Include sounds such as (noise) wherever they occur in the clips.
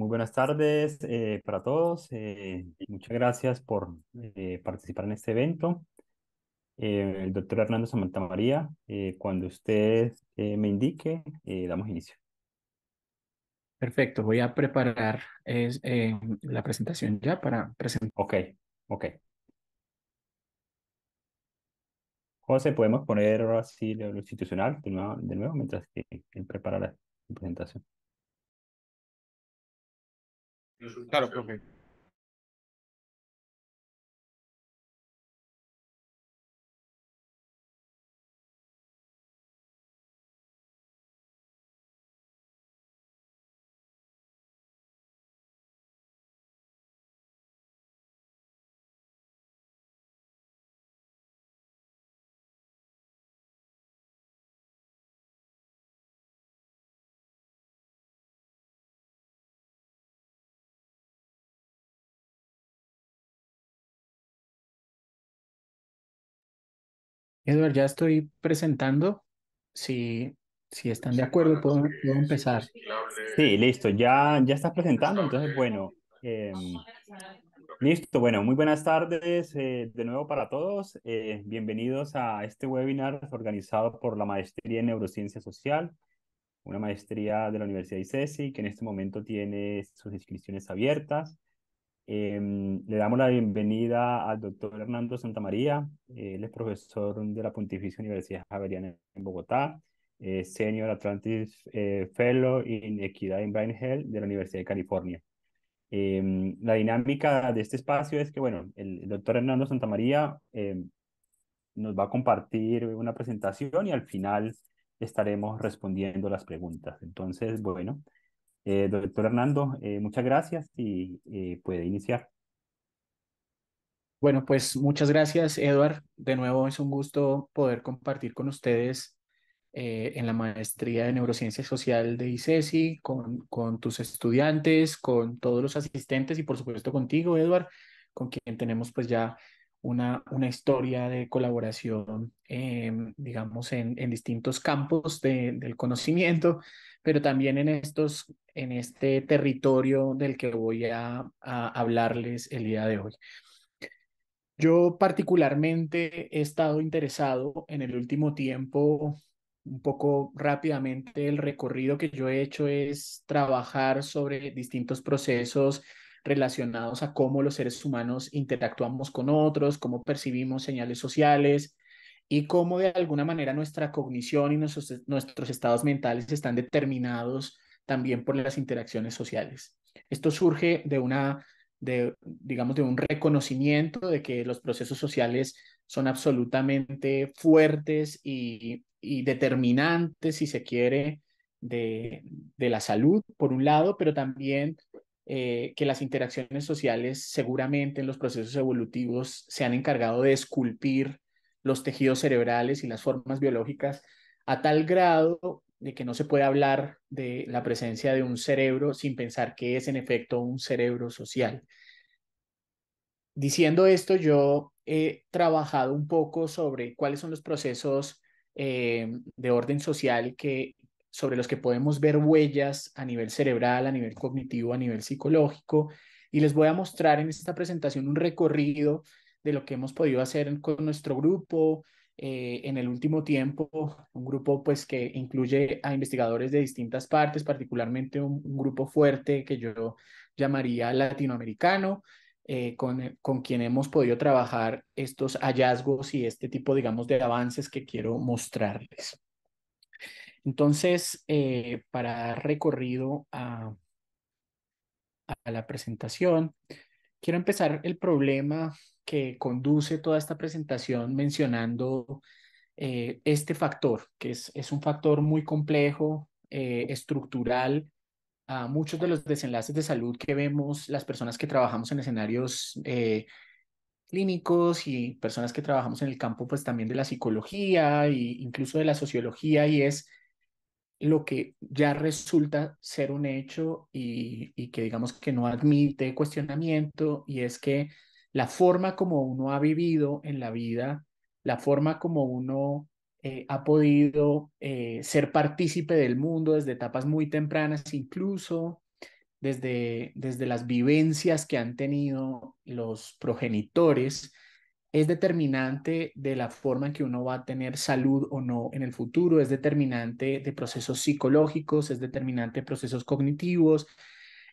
Muy buenas tardes eh, para todos. Eh, muchas gracias por eh, participar en este evento. el doctor Hernando Samantha María, cuando usted me indique, damos inicio. Perfecto, voy a preparar la presentación ya para presentar. Ok, ok. José, podemos poner así lo institucional de nuevo, de nuevo mientras que él prepara la presentación. Claro, profe. eduardo, ya estoy presentando. Si, si están de acuerdo, ah, puedo, empezar. Sí, listo. Ya, ya estás presentando, entonces, bueno. Eh, listo, bueno, muy buenas tardes eh, de nuevo para todos. Eh, bienvenidos a este webinar organizado por la Maestría en Neurociencia Social, una maestría de la Universidad de ICESI que en este momento tiene sus inscripciones abiertas. Em, le damos la bienvenida al doctor Hernando Santamaría. Él es profesor de la Pontificia Universidad Javeriana en Bogotá, Senior Atlantis eh, Fellow en Equidad en Brain Health de la Universidad de California. Em, la dinámica de este espacio es que, bueno, el, el doctor Hernando Santamaría em, nos va a compartir una presentación y al final estaremos respondiendo las preguntas. Entonces, bueno, eh, doctor Hernando, eh, muchas gracias y eh, puede iniciar. Bueno, pues muchas gracias, Eduard. De nuevo es un gusto poder compartir con ustedes en la maestría de neurociencia social de ICESI, con, con tus estudiantes, con todos los asistentes y por supuesto contigo, Eduard, con quien tenemos pues ya una, historia de colaboración, em, digamos, en, distintos campos del conocimiento, pero también en, estos, en este territorio del que voy a hablarles el día de hoy. Yo particularmente he estado interesado en el último tiempo, un poco rápidamente, el recorrido que yo he hecho es trabajar sobre distintos procesos relacionados a cómo los seres humanos interactuamos con otros, cómo percibimos señales sociales y cómo de alguna manera nuestra cognición y nuestros, estados mentales están determinados también por las interacciones sociales. Esto surge de una, de, digamos, de un reconocimiento de que los procesos sociales son absolutamente fuertes y, determinantes, si se quiere, de, de, la salud, por un lado, pero también eh, que las interacciones sociales seguramente en los procesos evolutivos se han encargado de esculpir los tejidos cerebrales y las formas biológicas a tal grado de que no se puede hablar de la presencia de un cerebro sin pensar que es en efecto un cerebro social. Diciendo esto, yo he trabajado un poco sobre cuáles son los procesos eh, de orden social que sobre los que podemos ver huellas a nivel cerebral, a nivel cognitivo, a nivel psicológico. Y les voy a mostrar en esta presentación un recorrido de lo que hemos podido hacer con nuestro grupo eh, en el último tiempo, un grupo pues que incluye a investigadores de distintas partes, particularmente un, grupo fuerte que yo llamaría latinoamericano, eh, con, con quien hemos podido trabajar estos hallazgos y este tipo, digamos, de avances que quiero mostrarles. Entonces, eh, para dar recorrido a, la presentación, quiero empezar el problema que conduce toda esta presentación mencionando eh, este factor, que es, un factor muy complejo, eh, estructural. A muchos de los desenlaces de salud que vemos las personas que trabajamos en escenarios clínicos y personas que trabajamos en el campo pues también de la psicología e incluso de la sociología y es lo que ya resulta ser un hecho y, que digamos que no admite cuestionamiento y es que la forma como uno ha vivido en la vida, la forma como uno eh, ha podido eh, ser partícipe del mundo desde etapas muy tempranas, incluso desde, desde las vivencias que han tenido los progenitores, es determinante de la forma en que uno va a tener salud o no en el futuro, es determinante de procesos psicológicos, es determinante de procesos cognitivos,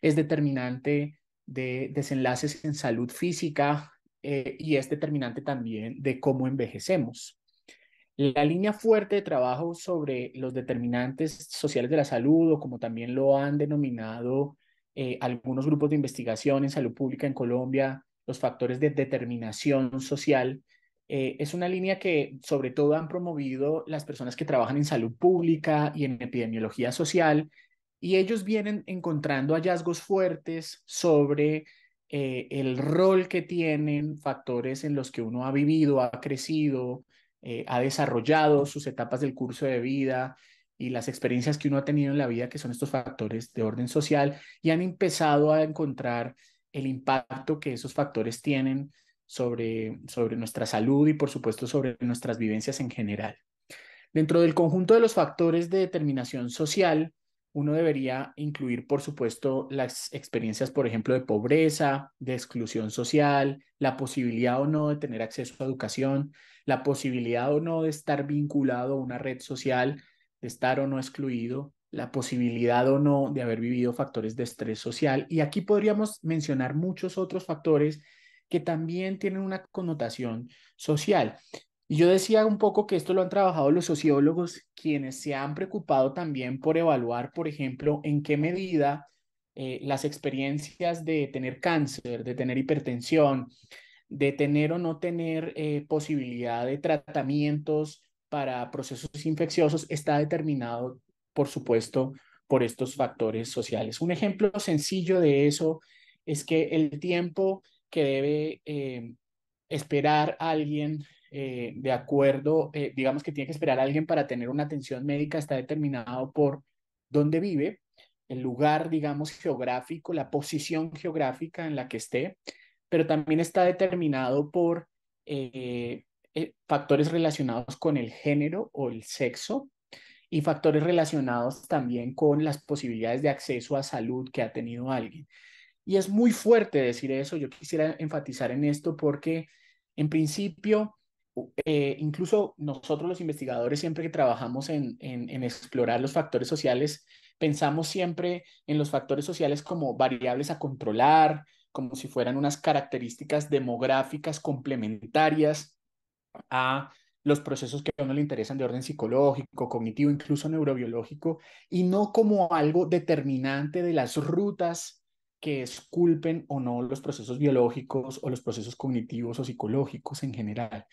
es determinante de desenlaces en salud física eh, y es determinante también de cómo envejecemos. La línea fuerte de trabajo sobre los determinantes sociales de la salud o como también lo han denominado eh, algunos grupos de investigación en salud pública en Colombia, los factores de determinación social. Eh, es una línea que sobre todo han promovido las personas que trabajan en salud pública y en epidemiología social, y ellos vienen encontrando hallazgos fuertes sobre eh, el rol que tienen factores en los que uno ha vivido, ha crecido, eh, ha desarrollado sus etapas del curso de vida y las experiencias que uno ha tenido en la vida, que son estos factores de orden social, y han empezado a encontrar el impacto que esos factores tienen sobre, sobre nuestra salud y por supuesto sobre nuestras vivencias en general. Dentro del conjunto de los factores de determinación social, uno debería incluir, por supuesto, las experiencias, por ejemplo, de pobreza, de exclusión social, la posibilidad o no de tener acceso a educación, la posibilidad o no de estar vinculado a una red social, de estar o no excluido, la posibilidad o no de haber vivido factores de estrés social. Y aquí podríamos mencionar muchos otros factores que también tienen una connotación social. Y yo decía un poco que esto lo han trabajado los sociólogos, quienes se han preocupado también por evaluar, por ejemplo, en qué medida eh, las experiencias de tener cáncer, de tener hipertensión, de tener o no tener eh, posibilidad de tratamientos para procesos infecciosos está determinado por supuesto, por estos factores sociales. Un ejemplo sencillo de eso es que el tiempo que debe eh, esperar alguien eh, de acuerdo, eh, digamos que tiene que esperar alguien para tener una atención médica está determinado por dónde vive, el lugar, digamos, geográfico, la posición geográfica en la que esté, pero también está determinado por factores relacionados con el género o el sexo, y factores relacionados también con las posibilidades de acceso a salud que ha tenido alguien. Y es muy fuerte decir eso, yo quisiera enfatizar en esto porque en principio, eh, incluso nosotros los investigadores siempre que trabajamos en, en explorar los factores sociales, pensamos siempre en los factores sociales como variables a controlar, como si fueran unas características demográficas complementarias a los procesos que a uno le interesan de orden psicológico, cognitivo, incluso neurobiológico, y no como algo determinante de las rutas que esculpen o no los procesos biológicos o los procesos cognitivos o psicológicos en general.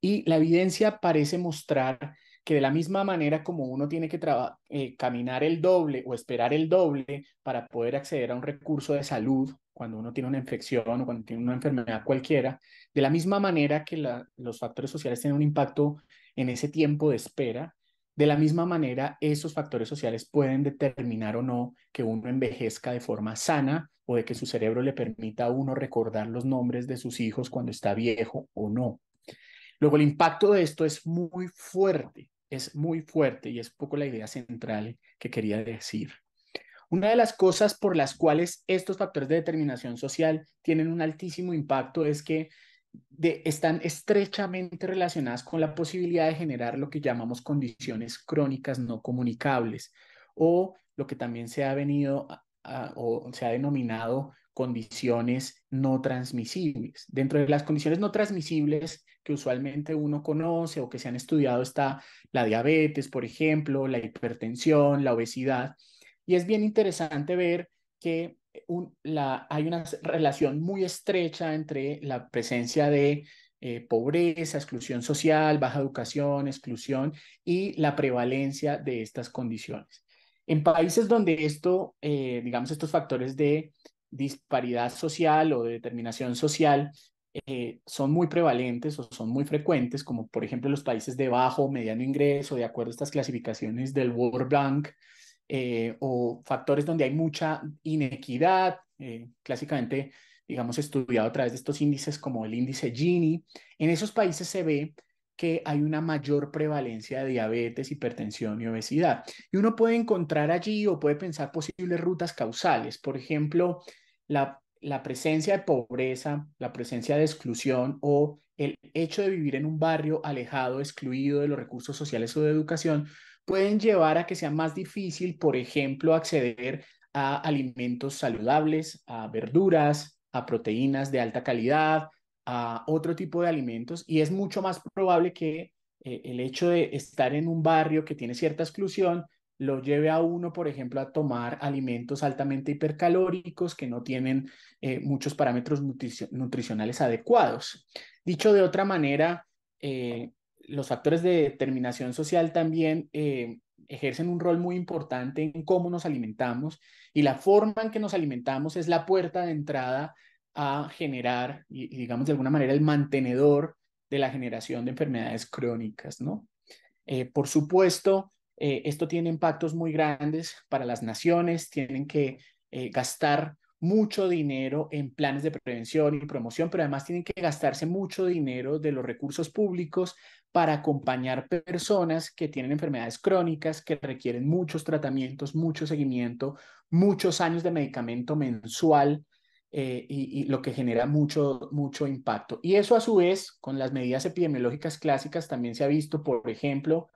Y la evidencia parece mostrar que de la misma manera como uno tiene que eh, caminar el doble o esperar el doble para poder acceder a un recurso de salud cuando uno tiene una infección o cuando tiene una enfermedad cualquiera, de la misma manera que los factores sociales tienen un impacto en ese tiempo de espera, de la misma manera esos factores sociales pueden determinar o no que uno envejezca de forma sana o de que su cerebro le permita a uno recordar los nombres de sus hijos cuando está viejo o no. Luego, el impacto de esto es muy fuerte, es muy fuerte y es poco la idea central que quería decir. Una de las cosas por las cuales estos factores de determinación social tienen un altísimo impacto es que están estrechamente relacionadas con la posibilidad de generar lo que llamamos condiciones crónicas no comunicables o lo que también se ha venido o se ha denominado condiciones no transmisibles. Dentro de las condiciones no transmisibles que usualmente uno conoce o que se han estudiado está la diabetes, por ejemplo, la hipertensión, la obesidad. Y es bien interesante ver que hay una relación muy estrecha entre la presencia de eh, pobreza, exclusión social, baja educación, exclusión y la prevalencia de estas condiciones. En países donde esto, eh, digamos, estos factores de disparidad social o de determinación social eh, son muy prevalentes o son muy frecuentes, como por ejemplo los países de bajo o mediano ingreso, de acuerdo a estas clasificaciones del World Bank, eh, o factores donde hay mucha inequidad, eh, clásicamente, digamos, estudiado a través de estos índices como el índice Gini. En esos países se ve que hay una mayor prevalencia de diabetes, hipertensión y obesidad. Y uno puede encontrar allí o puede pensar posibles rutas causales. Por ejemplo, la presencia de pobreza, la presencia de exclusión o el hecho de vivir en un barrio alejado, excluido de los recursos sociales o de educación pueden llevar a que sea más difícil, por ejemplo, acceder a alimentos saludables, a verduras, a proteínas de alta calidad, a otro tipo de alimentos y es mucho más probable que eh, el hecho de estar en un barrio que tiene cierta exclusión lo lleve a uno, por ejemplo, a tomar alimentos altamente hipercalóricos que no tienen eh, muchos parámetros nutricionales adecuados. Dicho de otra manera, eh, los factores de determinación social también eh, ejercen un rol muy importante en cómo nos alimentamos y la forma en que nos alimentamos es la puerta de entrada a generar y, digamos de alguna manera el mantenedor de la generación de enfermedades crónicas, ¿no? Eh, por supuesto, eh, esto tiene impactos muy grandes para las naciones, tienen que gastar mucho dinero en planes de prevención y promoción, pero además tienen que gastarse mucho dinero de los recursos públicos para acompañar personas que tienen enfermedades crónicas, que requieren muchos tratamientos, mucho seguimiento, muchos años de medicamento mensual. Eh, y, y, lo que genera mucho, mucho impacto. Y eso a su vez, con las medidas epidemiológicas clásicas, también se ha visto, por ejemplo,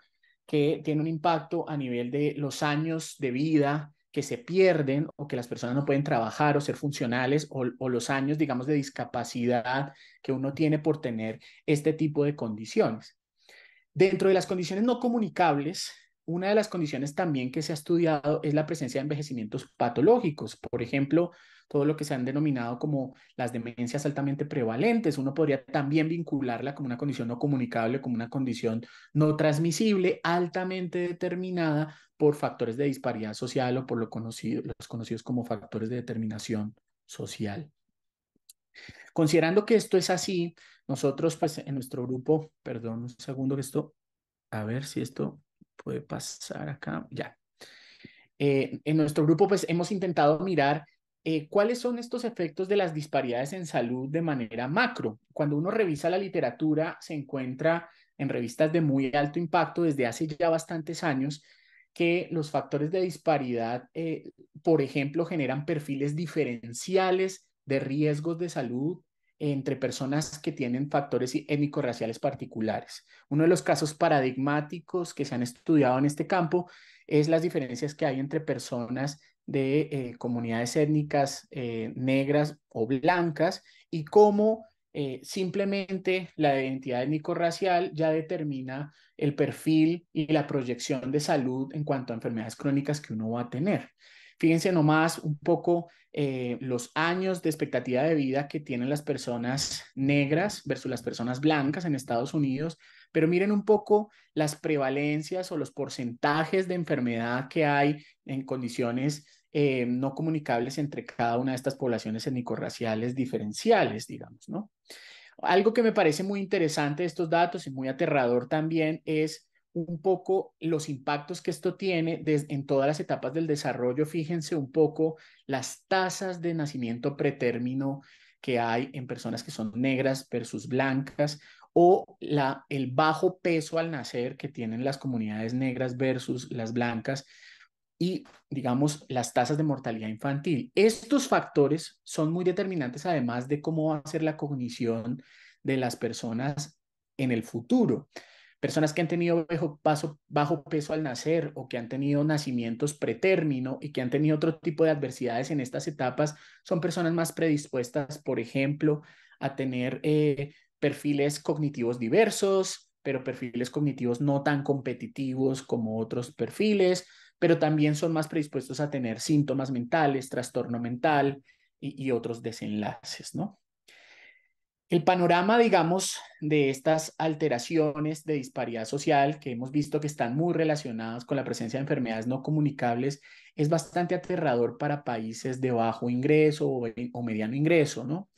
que tiene un impacto a nivel de los años de vida que se pierden o que las personas no pueden trabajar o ser funcionales o, los años, digamos, de discapacidad que uno tiene por tener este tipo de condiciones. Dentro de las condiciones no comunicables, una de las condiciones también que se ha estudiado es la presencia de envejecimientos patológicos, por ejemplo, todo lo que se han denominado como las demencias altamente prevalentes. Uno podría también vincularla como una condición no comunicable, como una condición no transmisible, altamente determinada por factores de disparidad social o por lo conocido, los conocidos como factores de determinación social. Considerando que esto es así, nosotros pues en nuestro grupo, perdón un segundo que esto, a ver si esto puede pasar acá, ya. Eh, en nuestro grupo, pues hemos intentado mirar eh, cuáles son estos efectos de las disparidades en salud de manera macro. Cuando uno revisa la literatura, se encuentra en revistas de muy alto impacto desde hace ya bastantes años que los factores de disparidad, eh, por ejemplo, generan perfiles diferenciales de riesgos de salud entre personas que tienen factores étnico-raciales particulares. Uno de los casos paradigmáticos que se han estudiado en este campo es las diferencias que hay entre personas de eh, comunidades étnicas eh, negras o blancas y cómo eh, simplemente la identidad étnico-racial ya determina el perfil y la proyección de salud en cuanto a enfermedades crónicas que uno va a tener. Fíjense nomás un poco eh, los años de expectativa de vida que tienen las personas negras versus las personas blancas en Estados Unidos, pero miren un poco las prevalencias o los porcentajes de enfermedad que hay en condiciones eh, no comunicables entre cada una de estas poblaciones étnico-raciales diferenciales, digamos, ¿no? Algo que me parece muy interesante de estos datos y muy aterrador también es un poco los impactos que esto tiene en todas las etapas del desarrollo. Fíjense un poco las tasas de nacimiento pretérmino que hay en personas que son negras versus blancas o la, el bajo peso al nacer que tienen las comunidades negras versus las blancas y, digamos, las tasas de mortalidad infantil. Estos factores son muy determinantes además de cómo va a ser la cognición de las personas en el futuro personas que han tenido bajo, peso al nacer o que han tenido nacimientos pretérmino y que han tenido otro tipo de adversidades en estas etapas, son personas más predispuestas, por ejemplo, a tener eh, perfiles cognitivos diversos, pero perfiles cognitivos no tan competitivos como otros perfiles, pero también son más predispuestos a tener síntomas mentales, trastorno mental y otros desenlaces, ¿no? El panorama, digamos, de estas alteraciones de disparidad social que hemos visto que están muy relacionadas con la presencia de enfermedades no comunicables es bastante aterrador para países de bajo ingreso o, mediano ingreso, ¿no?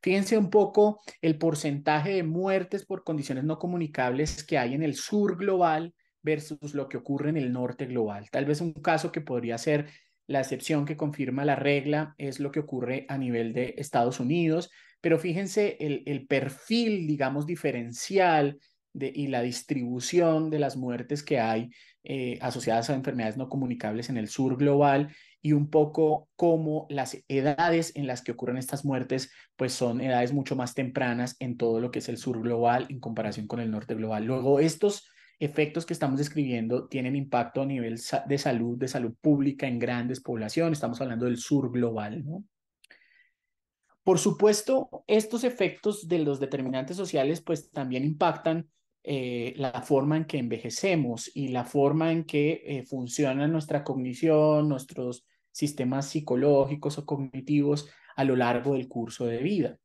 Fíjense un poco el porcentaje de muertes por condiciones no comunicables que hay en el sur global versus lo que ocurre en el norte global. Tal vez un caso que podría ser la excepción que confirma la regla es lo que ocurre a nivel de Estados Unidos, pero fíjense el, perfil, digamos, diferencial y la distribución de las muertes que hay eh, asociadas a enfermedades no comunicables en el sur global y un poco cómo las edades en las que ocurren estas muertes, pues son edades mucho más tempranas en todo lo que es el sur global en comparación con el norte global. Luego, estos efectos que estamos describiendo tienen impacto a nivel de salud, de salud pública en grandes poblaciones, estamos hablando del sur global, ¿no? Por supuesto, estos efectos de los determinantes sociales pues también impactan eh, la forma en que envejecemos y la forma en que eh, funciona nuestra cognición, nuestros sistemas psicológicos o cognitivos a lo largo del curso de vida.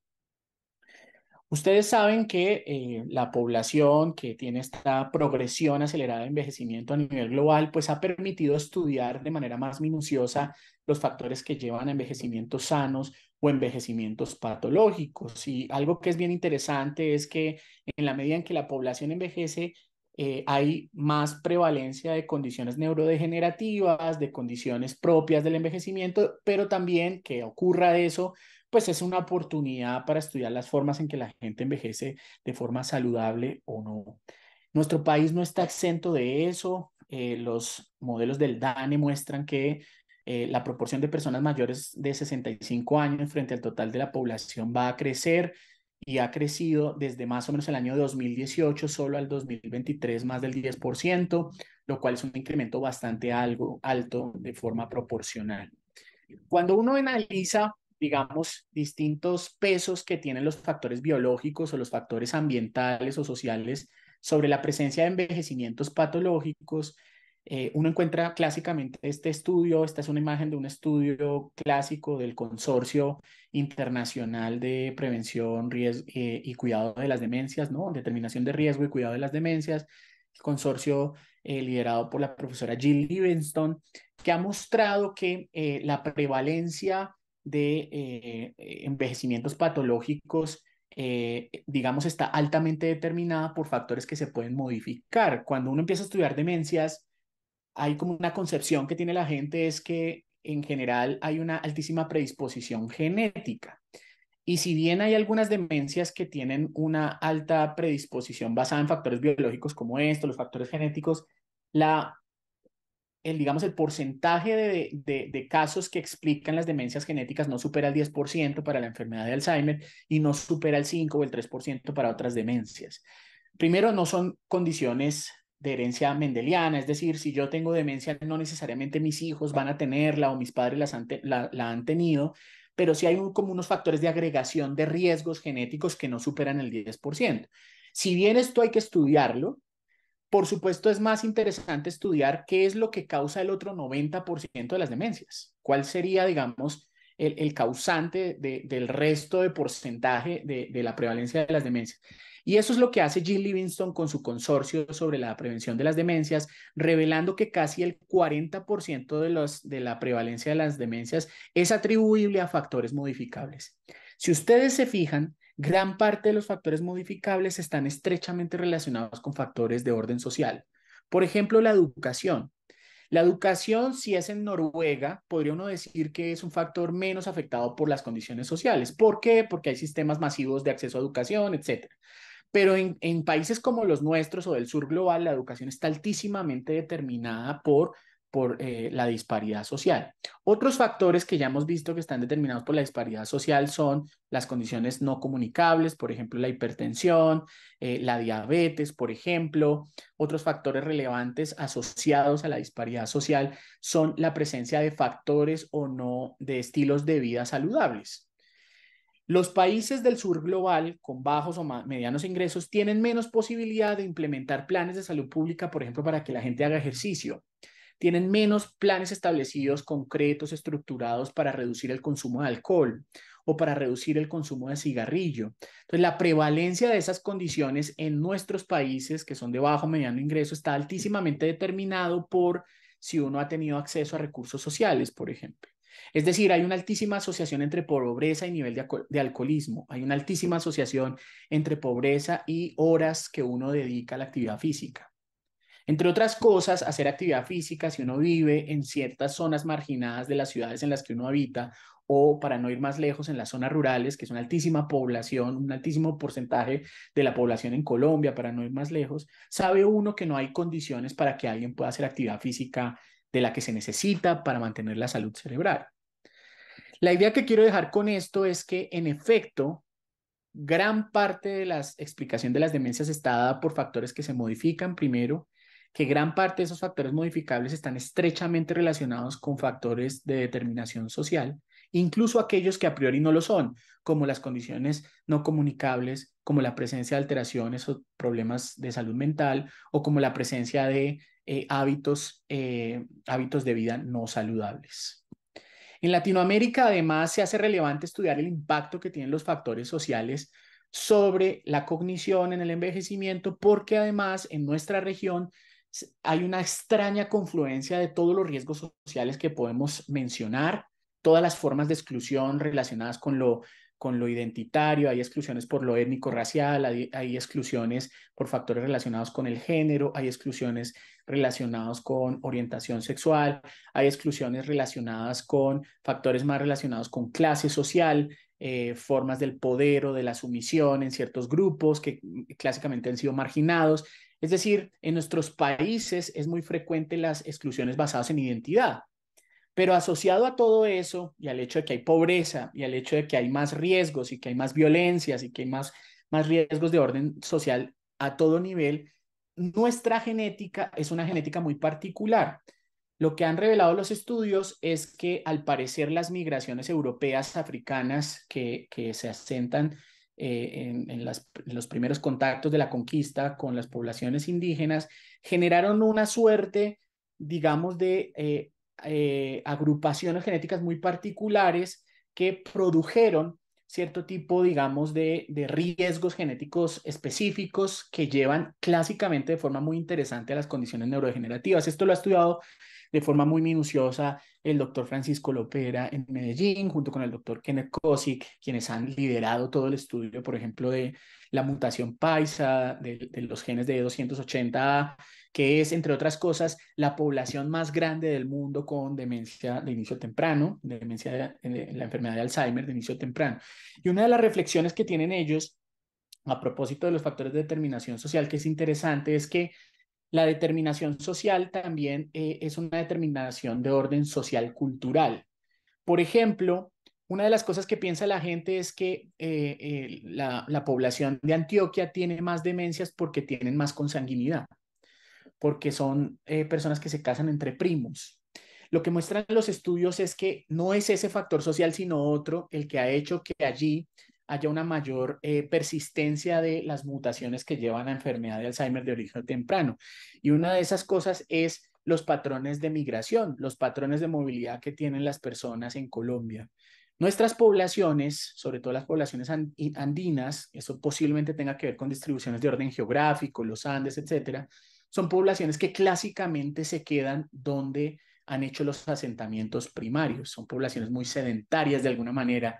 Ustedes saben que eh, la población que tiene esta progresión acelerada de envejecimiento a nivel global, pues ha permitido estudiar de manera más minuciosa los factores que llevan a envejecimientos sanos, o envejecimientos patológicos. Y algo que es bien interesante es que en la medida en que la población envejece, eh, hay más prevalencia de condiciones neurodegenerativas, de condiciones propias del envejecimiento, pero también que ocurra eso, pues es una oportunidad para estudiar las formas en que la gente envejece de forma saludable o no. Nuestro país no está exento de eso. Eh, los modelos del DANE muestran que eh, la proporción de personas mayores de 65 años frente al total de la población va a crecer y ha crecido desde más o menos el año 2018 solo al 2023 más del 10%, lo cual es un incremento bastante algo alto de forma proporcional. Cuando uno analiza digamos, distintos pesos que tienen los factores biológicos o los factores ambientales o sociales sobre la presencia de envejecimientos patológicos, eh, uno encuentra clásicamente este estudio, esta es una imagen de un estudio clásico del Consorcio Internacional de Prevención Riesgo, eh, y Cuidado de las Demencias, ¿no? Determinación de riesgo y cuidado de las demencias, el consorcio eh, liderado por la profesora Jill Livingston que ha mostrado que la prevalencia de envejecimientos patológicos digamos, está altamente determinada por factores que se pueden modificar. Cuando uno empieza a estudiar demencias, hay como una concepción que tiene la gente es que en general hay una altísima predisposición genética. Y si bien hay algunas demencias que tienen una alta predisposición basada en factores biológicos como estos los factores genéticos, la, el, digamos, el porcentaje de, de casos que explican las demencias genéticas no supera el 10% para la enfermedad de Alzheimer y no supera el 5 o el 3% para otras demencias. Primero, no son condiciones de herencia mendeliana, es decir, si yo tengo demencia, no necesariamente mis hijos van a tenerla o mis padres la, han tenido, pero sí hay un, como unos factores de agregación de riesgos genéticos que no superan el 10%. Si bien esto hay que estudiarlo, por supuesto es más interesante estudiar qué es lo que causa el otro 90% de las demencias, cuál sería, digamos, el, causante del resto de porcentaje de la prevalencia de las demencias. Y eso es lo que hace Jill Livingston con su consorcio sobre la prevención de las demencias, revelando que casi el 40% de, los, de la prevalencia de las demencias es atribuible a factores modificables. Si ustedes se fijan, gran parte de los factores modificables están estrechamente relacionados con factores de orden social. Por ejemplo, la educación. La educación, si es en Noruega, podría uno decir que es un factor menos afectado por las condiciones sociales. ¿Por qué? Porque hay sistemas masivos de acceso a educación, etc. Pero en, países como los nuestros o del sur global, la educación está altísimamente determinada por eh, la disparidad social. Otros factores que ya hemos visto que están determinados por la disparidad social son las condiciones no comunicables, por ejemplo, la hipertensión, eh, la diabetes, por ejemplo. Otros factores relevantes asociados a la disparidad social son la presencia de factores o no de estilos de vida saludables. Los países del sur global con bajos o medianos ingresos tienen menos posibilidad de implementar planes de salud pública, por ejemplo, para que la gente haga ejercicio. Tienen menos planes establecidos, concretos, estructurados para reducir el consumo de alcohol o para reducir el consumo de cigarrillo. Entonces, la prevalencia de esas condiciones en nuestros países que son de bajo o mediano ingreso está altísimamente determinado por si uno ha tenido acceso a recursos sociales, por ejemplo. Es decir, hay una altísima asociación entre pobreza y nivel de, alcoholismo, hay una altísima asociación entre pobreza y horas que uno dedica a la actividad física. Entre otras cosas, hacer actividad física si uno vive en ciertas zonas marginadas de las ciudades en las que uno habita o para no ir más lejos en las zonas rurales, que es una altísima población, un altísimo porcentaje de la población en Colombia, para no ir más lejos, sabe uno que no hay condiciones para que alguien pueda hacer actividad física de la que se necesita para mantener la salud cerebral. La idea que quiero dejar con esto es que, en efecto, gran parte de la explicación de las demencias está dada por factores que se modifican primero, que gran parte de esos factores modificables están estrechamente relacionados con factores de determinación social, incluso aquellos que a priori no lo son, como las condiciones no comunicables, como la presencia de alteraciones o problemas de salud mental, o como la presencia de eh, hábitos, eh, hábitos de vida no saludables. En Latinoamérica, además, se hace relevante estudiar el impacto que tienen los factores sociales sobre la cognición en el envejecimiento, porque además en nuestra región hay una extraña confluencia de todos los riesgos sociales que podemos mencionar, todas las formas de exclusión relacionadas con lo con lo identitario, hay exclusiones por lo étnico-racial, hay, exclusiones por factores relacionados con el género, hay exclusiones relacionadas con orientación sexual, hay exclusiones relacionadas con factores más relacionados con clase social, eh, formas del poder o de la sumisión en ciertos grupos que clásicamente han sido marginados. Es decir, en nuestros países es muy frecuente las exclusiones basadas en identidad. Pero asociado a todo eso y al hecho de que hay pobreza y al hecho de que hay más riesgos y que hay más violencias y que hay más, más riesgos de orden social a todo nivel, nuestra genética es una genética muy particular. Lo que han revelado los estudios es que al parecer las migraciones europeas africanas que, que se asentan eh, en, los primeros contactos de la conquista con las poblaciones indígenas generaron una suerte, digamos, de eh, eh, agrupaciones genéticas muy particulares que produjeron cierto tipo, digamos, de, de, riesgos genéticos específicos que llevan clásicamente de forma muy interesante a las condiciones neurodegenerativas. Esto lo ha estudiado de forma muy minuciosa el doctor Francisco Lopera en Medellín, junto con el doctor Kenneth Kosick, quienes han liderado todo el estudio, por ejemplo, de la mutación paisa, de, los genes de 280A, e que es, entre otras cosas, la población más grande del mundo con demencia de inicio temprano, demencia la enfermedad de Alzheimer de inicio temprano. Y una de las reflexiones que tienen ellos a propósito de los factores de determinación social, que es interesante, es que la determinación social también eh, es una determinación de orden social cultural. Por ejemplo, una de las cosas que piensa la gente es que eh, eh, la, población de Antioquia tiene más demencias porque tienen más consanguinidad, porque son personas que se casan entre primos. Lo que muestran los estudios es que no es ese factor social, sino otro, el que ha hecho que allí haya una mayor eh, persistencia de las mutaciones que llevan a enfermedad de Alzheimer de origen temprano. Y una de esas cosas es los patrones de migración, los patrones de movilidad que tienen las personas en Colombia. Nuestras poblaciones, sobre todo las poblaciones andinas, eso posiblemente tenga que ver con distribuciones de orden geográfico, los Andes, etcétera, son poblaciones que clásicamente se quedan donde han hecho los asentamientos primarios. Son poblaciones muy sedentarias de alguna manera,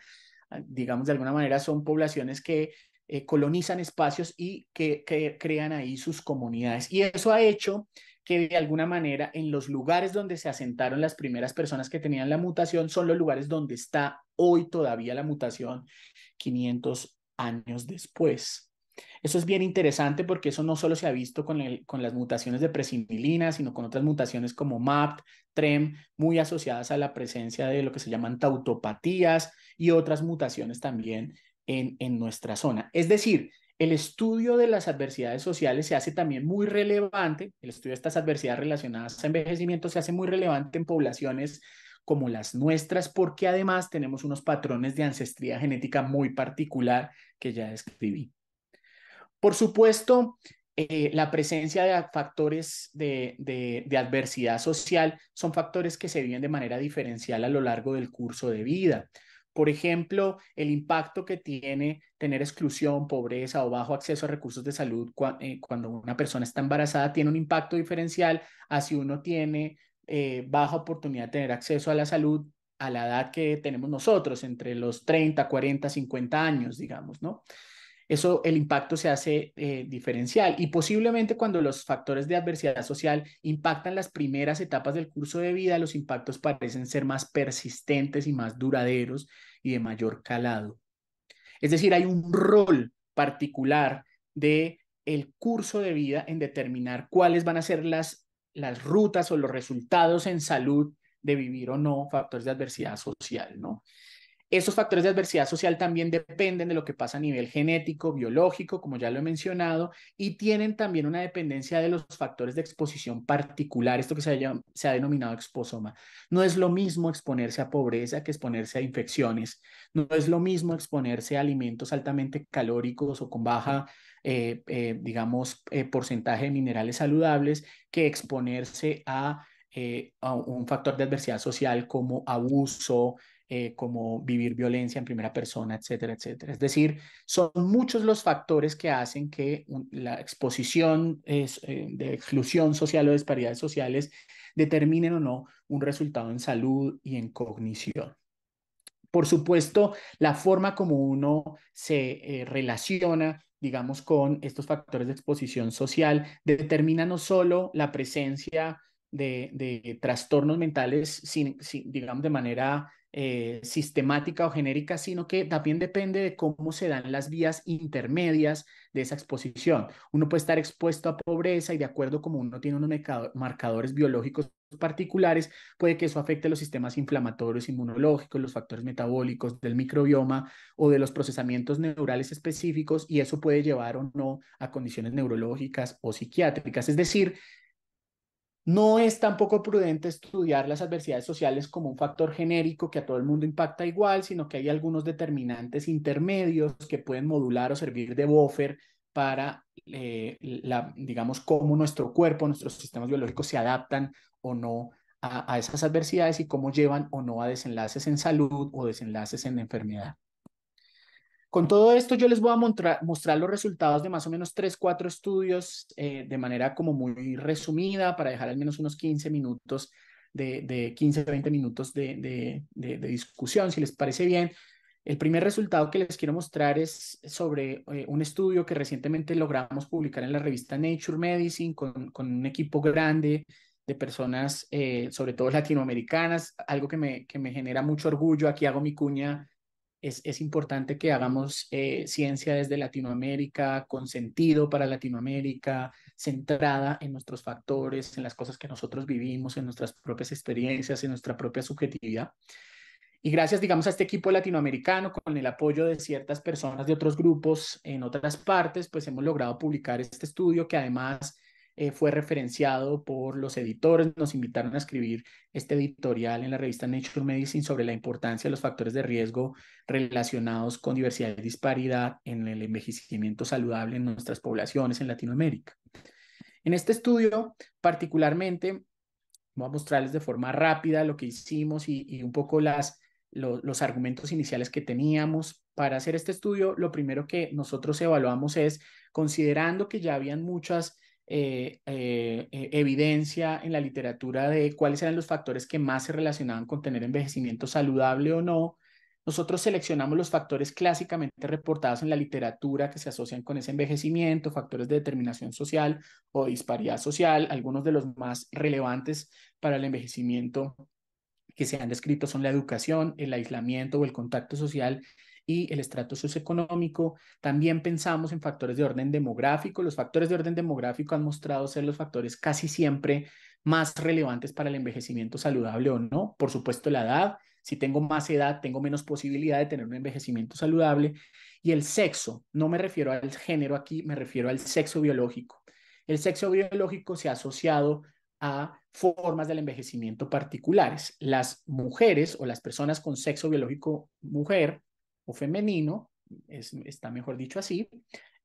digamos de alguna manera, son poblaciones que eh, colonizan espacios y que, que crean ahí sus comunidades. Y eso ha hecho que de alguna manera en los lugares donde se asentaron las primeras personas que tenían la mutación son los lugares donde está hoy todavía la mutación 500 años después. Eso es bien interesante porque eso no solo se ha visto con, las mutaciones de presimilina, sino con otras mutaciones como MAPT, TREM, muy asociadas a la presencia de lo que se llaman tautopatías y otras mutaciones también en, en nuestra zona. Es decir, el estudio de las adversidades sociales se hace también muy relevante, el estudio de estas adversidades relacionadas a envejecimiento se hace muy relevante en poblaciones como las nuestras, porque además tenemos unos patrones de ancestría genética muy particular que ya describí. Por supuesto, eh, la presencia de factores de, adversidad social son factores que se viven de manera diferencial a lo largo del curso de vida. Por ejemplo, el impacto que tiene tener exclusión, pobreza o bajo acceso a recursos de salud eh, cuando una persona está embarazada tiene un impacto diferencial a si uno tiene eh, baja oportunidad de tener acceso a la salud a la edad que tenemos nosotros, entre los 30, 40, 50 años, digamos, ¿no? eso el impacto se hace eh, diferencial y posiblemente cuando los factores de adversidad social impactan las primeras etapas del curso de vida, los impactos parecen ser más persistentes y más duraderos y de mayor calado. Es decir, hay un rol particular de el curso de vida en determinar cuáles van a ser las, las rutas o los resultados en salud de vivir o no factores de adversidad social, ¿no? Esos factores de adversidad social también dependen de lo que pasa a nivel genético, biológico, como ya lo he mencionado, y tienen también una dependencia de los factores de exposición particular, esto que se ha, denominado exposoma. No es lo mismo exponerse a pobreza que exponerse a infecciones, no es lo mismo exponerse a alimentos altamente calóricos o con baja eh, eh, digamos, eh, porcentaje de minerales saludables que exponerse a, un factor de adversidad social como abuso, eh, como vivir violencia en primera persona, etcétera, etcétera. Es decir, son muchos los factores que hacen que la exposición eh, de exclusión social o disparidades sociales determinen o no un resultado en salud y en cognición. Por supuesto, la forma como uno se eh, relaciona, digamos, con estos factores de exposición social determina no solo la presencia de, trastornos mentales, digamos, de manera eh, sistemática o genérica, sino que también depende de cómo se dan las vías intermedias de esa exposición. Uno puede estar expuesto a pobreza y de acuerdo como uno tiene unos marcadores biológicos particulares, puede que eso afecte los sistemas inflamatorios, inmunológicos, los factores metabólicos del microbioma o de los procesamientos neurales específicos y eso puede llevar o no a condiciones neurológicas o psiquiátricas. Es decir, no es tampoco prudente estudiar las adversidades sociales como un factor genérico que a todo el mundo impacta igual, sino que hay algunos determinantes intermedios que pueden modular o servir de buffer para, eh, digamos, cómo nuestro cuerpo, nuestros sistemas biológicos se adaptan o no a esas adversidades y cómo llevan o no a desenlaces en salud o desenlaces en enfermedad. Con todo esto, yo les voy a mostrar los resultados de más o menos tres, cuatro estudios eh, de manera como muy resumida para dejar al menos unos 15 minutos de, de 15, 20 minutos de, discusión, si les parece bien. El primer resultado que les quiero mostrar es sobre eh, un estudio que recientemente logramos publicar en la revista Nature Medicine con, un equipo grande de personas, eh, sobre todo latinoamericanas, algo que me, que me genera mucho orgullo. Aquí hago mi cuña es, importante que hagamos eh, ciencia desde Latinoamérica, con sentido para Latinoamérica, centrada en nuestros factores, en las cosas que nosotros vivimos, en nuestras propias experiencias, en nuestra propia subjetividad. Y gracias, digamos, a este equipo latinoamericano, con el apoyo de ciertas personas de otros grupos en otras partes, pues hemos logrado publicar este estudio que además eh, fue referenciado por los editores, nos invitaron a escribir este editorial en la revista Nature Medicine sobre la importancia de los factores de riesgo relacionados con diversidad y disparidad en el envejecimiento saludable en nuestras poblaciones en Latinoamérica. En este estudio, particularmente, voy a mostrarles de forma rápida lo que hicimos y, un poco las, los argumentos iniciales que teníamos. Para hacer este estudio, lo primero que nosotros evaluamos es, considerando que ya habían muchas eh, eh, eh, evidencia en la literatura de cuáles eran los factores que más se relacionaban con tener envejecimiento saludable o no. Nosotros seleccionamos los factores clásicamente reportados en la literatura que se asocian con ese envejecimiento, factores de determinación social o disparidad social. Algunos de los más relevantes para el envejecimiento que se han descrito son la educación, el aislamiento o el contacto social y el estrato socioeconómico. También pensamos en factores de orden demográfico. Los factores de orden demográfico han mostrado ser los factores casi siempre más relevantes para el envejecimiento saludable o no. Por supuesto, la edad. Si tengo más edad, tengo menos posibilidad de tener un envejecimiento saludable. Y el sexo, no me refiero al género aquí, me refiero al sexo biológico. El sexo biológico se ha asociado a formas del envejecimiento particulares. Las mujeres o las personas con sexo biológico mujer o femenino, está mejor dicho así,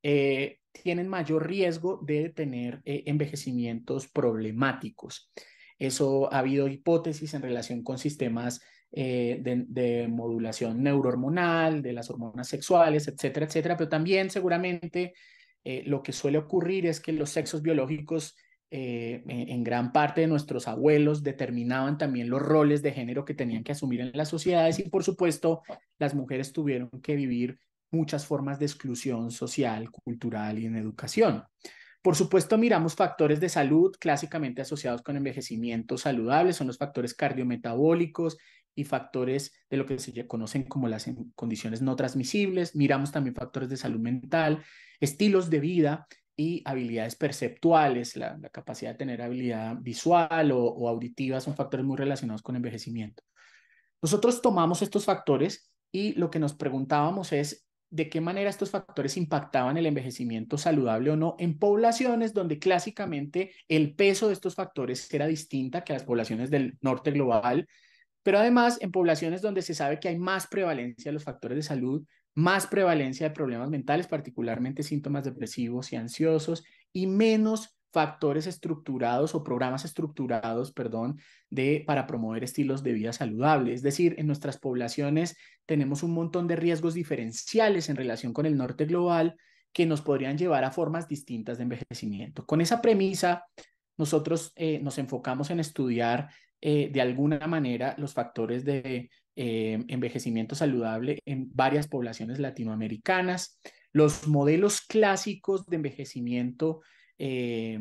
eh, tienen mayor riesgo de tener eh, envejecimientos problemáticos. Eso ha habido hipótesis en relación con sistemas eh, de, modulación neurohormonal, de las hormonas sexuales, etcétera, etcétera, pero también seguramente lo que suele ocurrir es que los sexos biológicos eh, en gran parte de nuestros abuelos determinaban también los roles de género que tenían que asumir en las sociedades y por supuesto las mujeres tuvieron que vivir muchas formas de exclusión social, cultural y en educación. Por supuesto, miramos factores de salud clásicamente asociados con envejecimiento saludable, son los factores cardiometabólicos y factores de lo que se conocen como las condiciones no transmisibles. Miramos también factores de salud mental, estilos de vida y habilidades perceptuales, la, capacidad de tener habilidad visual o, o, auditiva son factores muy relacionados con envejecimiento. Nosotros tomamos estos factores y lo que nos preguntábamos es de qué manera estos factores impactaban el envejecimiento saludable o no en poblaciones donde clásicamente el peso de estos factores era distinta que las poblaciones del norte global, pero además en poblaciones donde se sabe que hay más prevalencia de los factores de salud más prevalencia de problemas mentales, particularmente síntomas depresivos y ansiosos, y menos factores estructurados o programas estructurados, perdón, de para promover estilos de vida saludables. Es decir, en nuestras poblaciones tenemos un montón de riesgos diferenciales en relación con el norte global que nos podrían llevar a formas distintas de envejecimiento. Con esa premisa, nosotros eh, nos enfocamos en estudiar eh, de alguna manera los factores de eh, envejecimiento saludable en varias poblaciones latinoamericanas, los modelos clásicos de envejecimiento eh,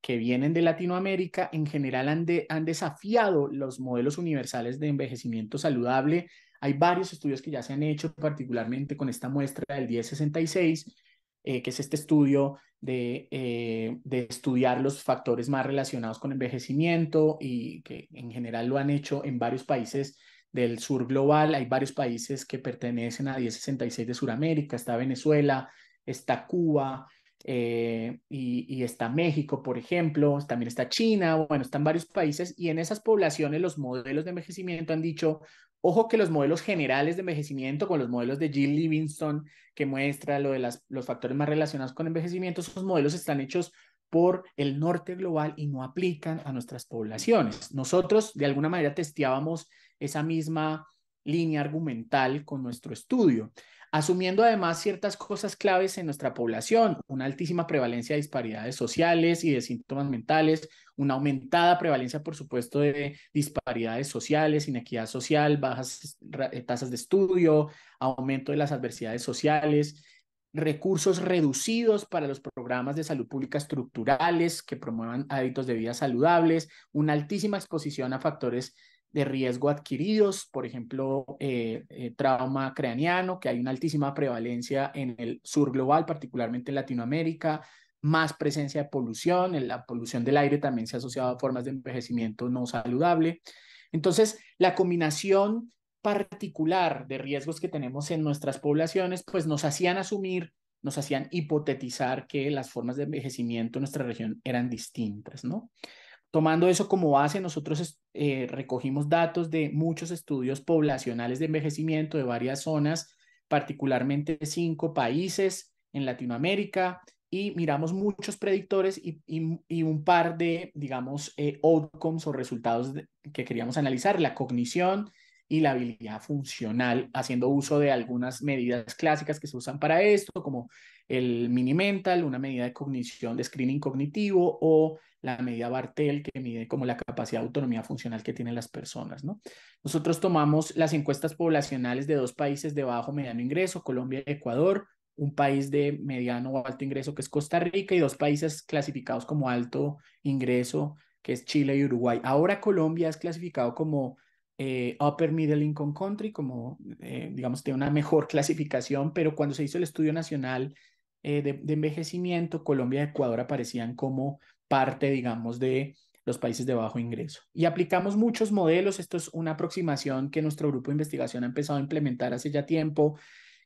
que vienen de Latinoamérica en general han, han desafiado los modelos universales de envejecimiento saludable. Hay varios estudios que ya se han hecho, particularmente con esta muestra del 1066, eh, que es este estudio de, eh, de, estudiar los factores más relacionados con envejecimiento y que en general lo han hecho en varios países del sur global. Hay varios países que pertenecen a 1066 de Sudamérica, está Venezuela, está Cuba, eh, y, está México, por ejemplo, también está China, bueno, están varios países y en esas poblaciones los modelos de envejecimiento han dicho, ojo que los modelos generales de envejecimiento con los modelos de Jill Livingston que muestra lo de las, los factores más relacionados con envejecimiento, esos modelos están hechos por el norte global y no aplican a nuestras poblaciones. Nosotros de alguna manera testeábamos esa misma línea argumental con nuestro estudio asumiendo además ciertas cosas claves en nuestra población, una altísima prevalencia de disparidades sociales y de síntomas mentales, una aumentada prevalencia, por supuesto, de disparidades sociales, inequidad social, bajas eh, tasas de estudio, aumento de las adversidades sociales, recursos reducidos para los programas de salud pública estructurales que promuevan hábitos de vida saludables, una altísima exposición a factores de riesgo adquiridos, por ejemplo, eh, eh, trauma craneano, que hay una altísima prevalencia en el sur global, particularmente en Latinoamérica, más presencia de polución, en la polución del aire también se ha asociado a formas de envejecimiento no saludable. Entonces, la combinación particular de riesgos que tenemos en nuestras poblaciones, pues nos hacían asumir, nos hacían hipotetizar que las formas de envejecimiento en nuestra región eran distintas, ¿no? Tomando eso como base, nosotros eh, recogimos datos de muchos estudios poblacionales de envejecimiento de varias zonas, particularmente cinco países en Latinoamérica, y miramos muchos predictores y, un par de, digamos, eh, outcomes o resultados que queríamos analizar, la cognición y la habilidad funcional, haciendo uso de algunas medidas clásicas que se usan para esto, como el mini mental, una medida de cognición, de screening cognitivo o la medida Bartel, que mide como la capacidad de autonomía funcional que tienen las personas. ¿no? Nosotros tomamos las encuestas poblacionales de dos países de bajo mediano ingreso, Colombia y Ecuador, un país de mediano o alto ingreso que es Costa Rica y dos países clasificados como alto ingreso que es Chile y Uruguay. Ahora Colombia es clasificado como eh, Upper Middle Income Country, como eh, digamos tiene una mejor (laughs) clasificación, pero cuando se hizo el estudio nacional eh, de, envejecimiento, Colombia y Ecuador aparecían como parte, digamos, de los países de bajo ingreso. Y aplicamos muchos modelos. Esto es una aproximación que nuestro grupo de investigación ha empezado a implementar hace ya tiempo,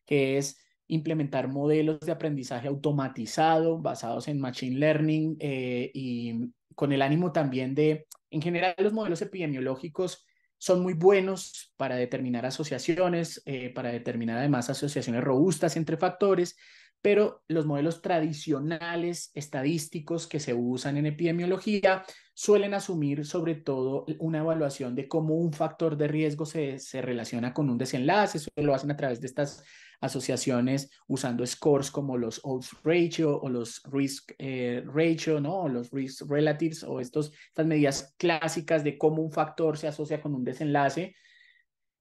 que es implementar modelos de aprendizaje automatizado basados en Machine Learning eh, y con el ánimo también de, en general, los modelos epidemiológicos son muy buenos para determinar asociaciones, eh, para determinar además asociaciones robustas entre factores, pero los modelos tradicionales estadísticos que se usan en epidemiología suelen asumir sobre todo una evaluación de cómo un factor de riesgo se, relaciona con un desenlace, eso lo hacen a través de estas asociaciones usando scores como los odds ratio o los risk eh, ratio, ¿no? O los risk relatives o estos, estas medidas clásicas de cómo un factor se asocia con un desenlace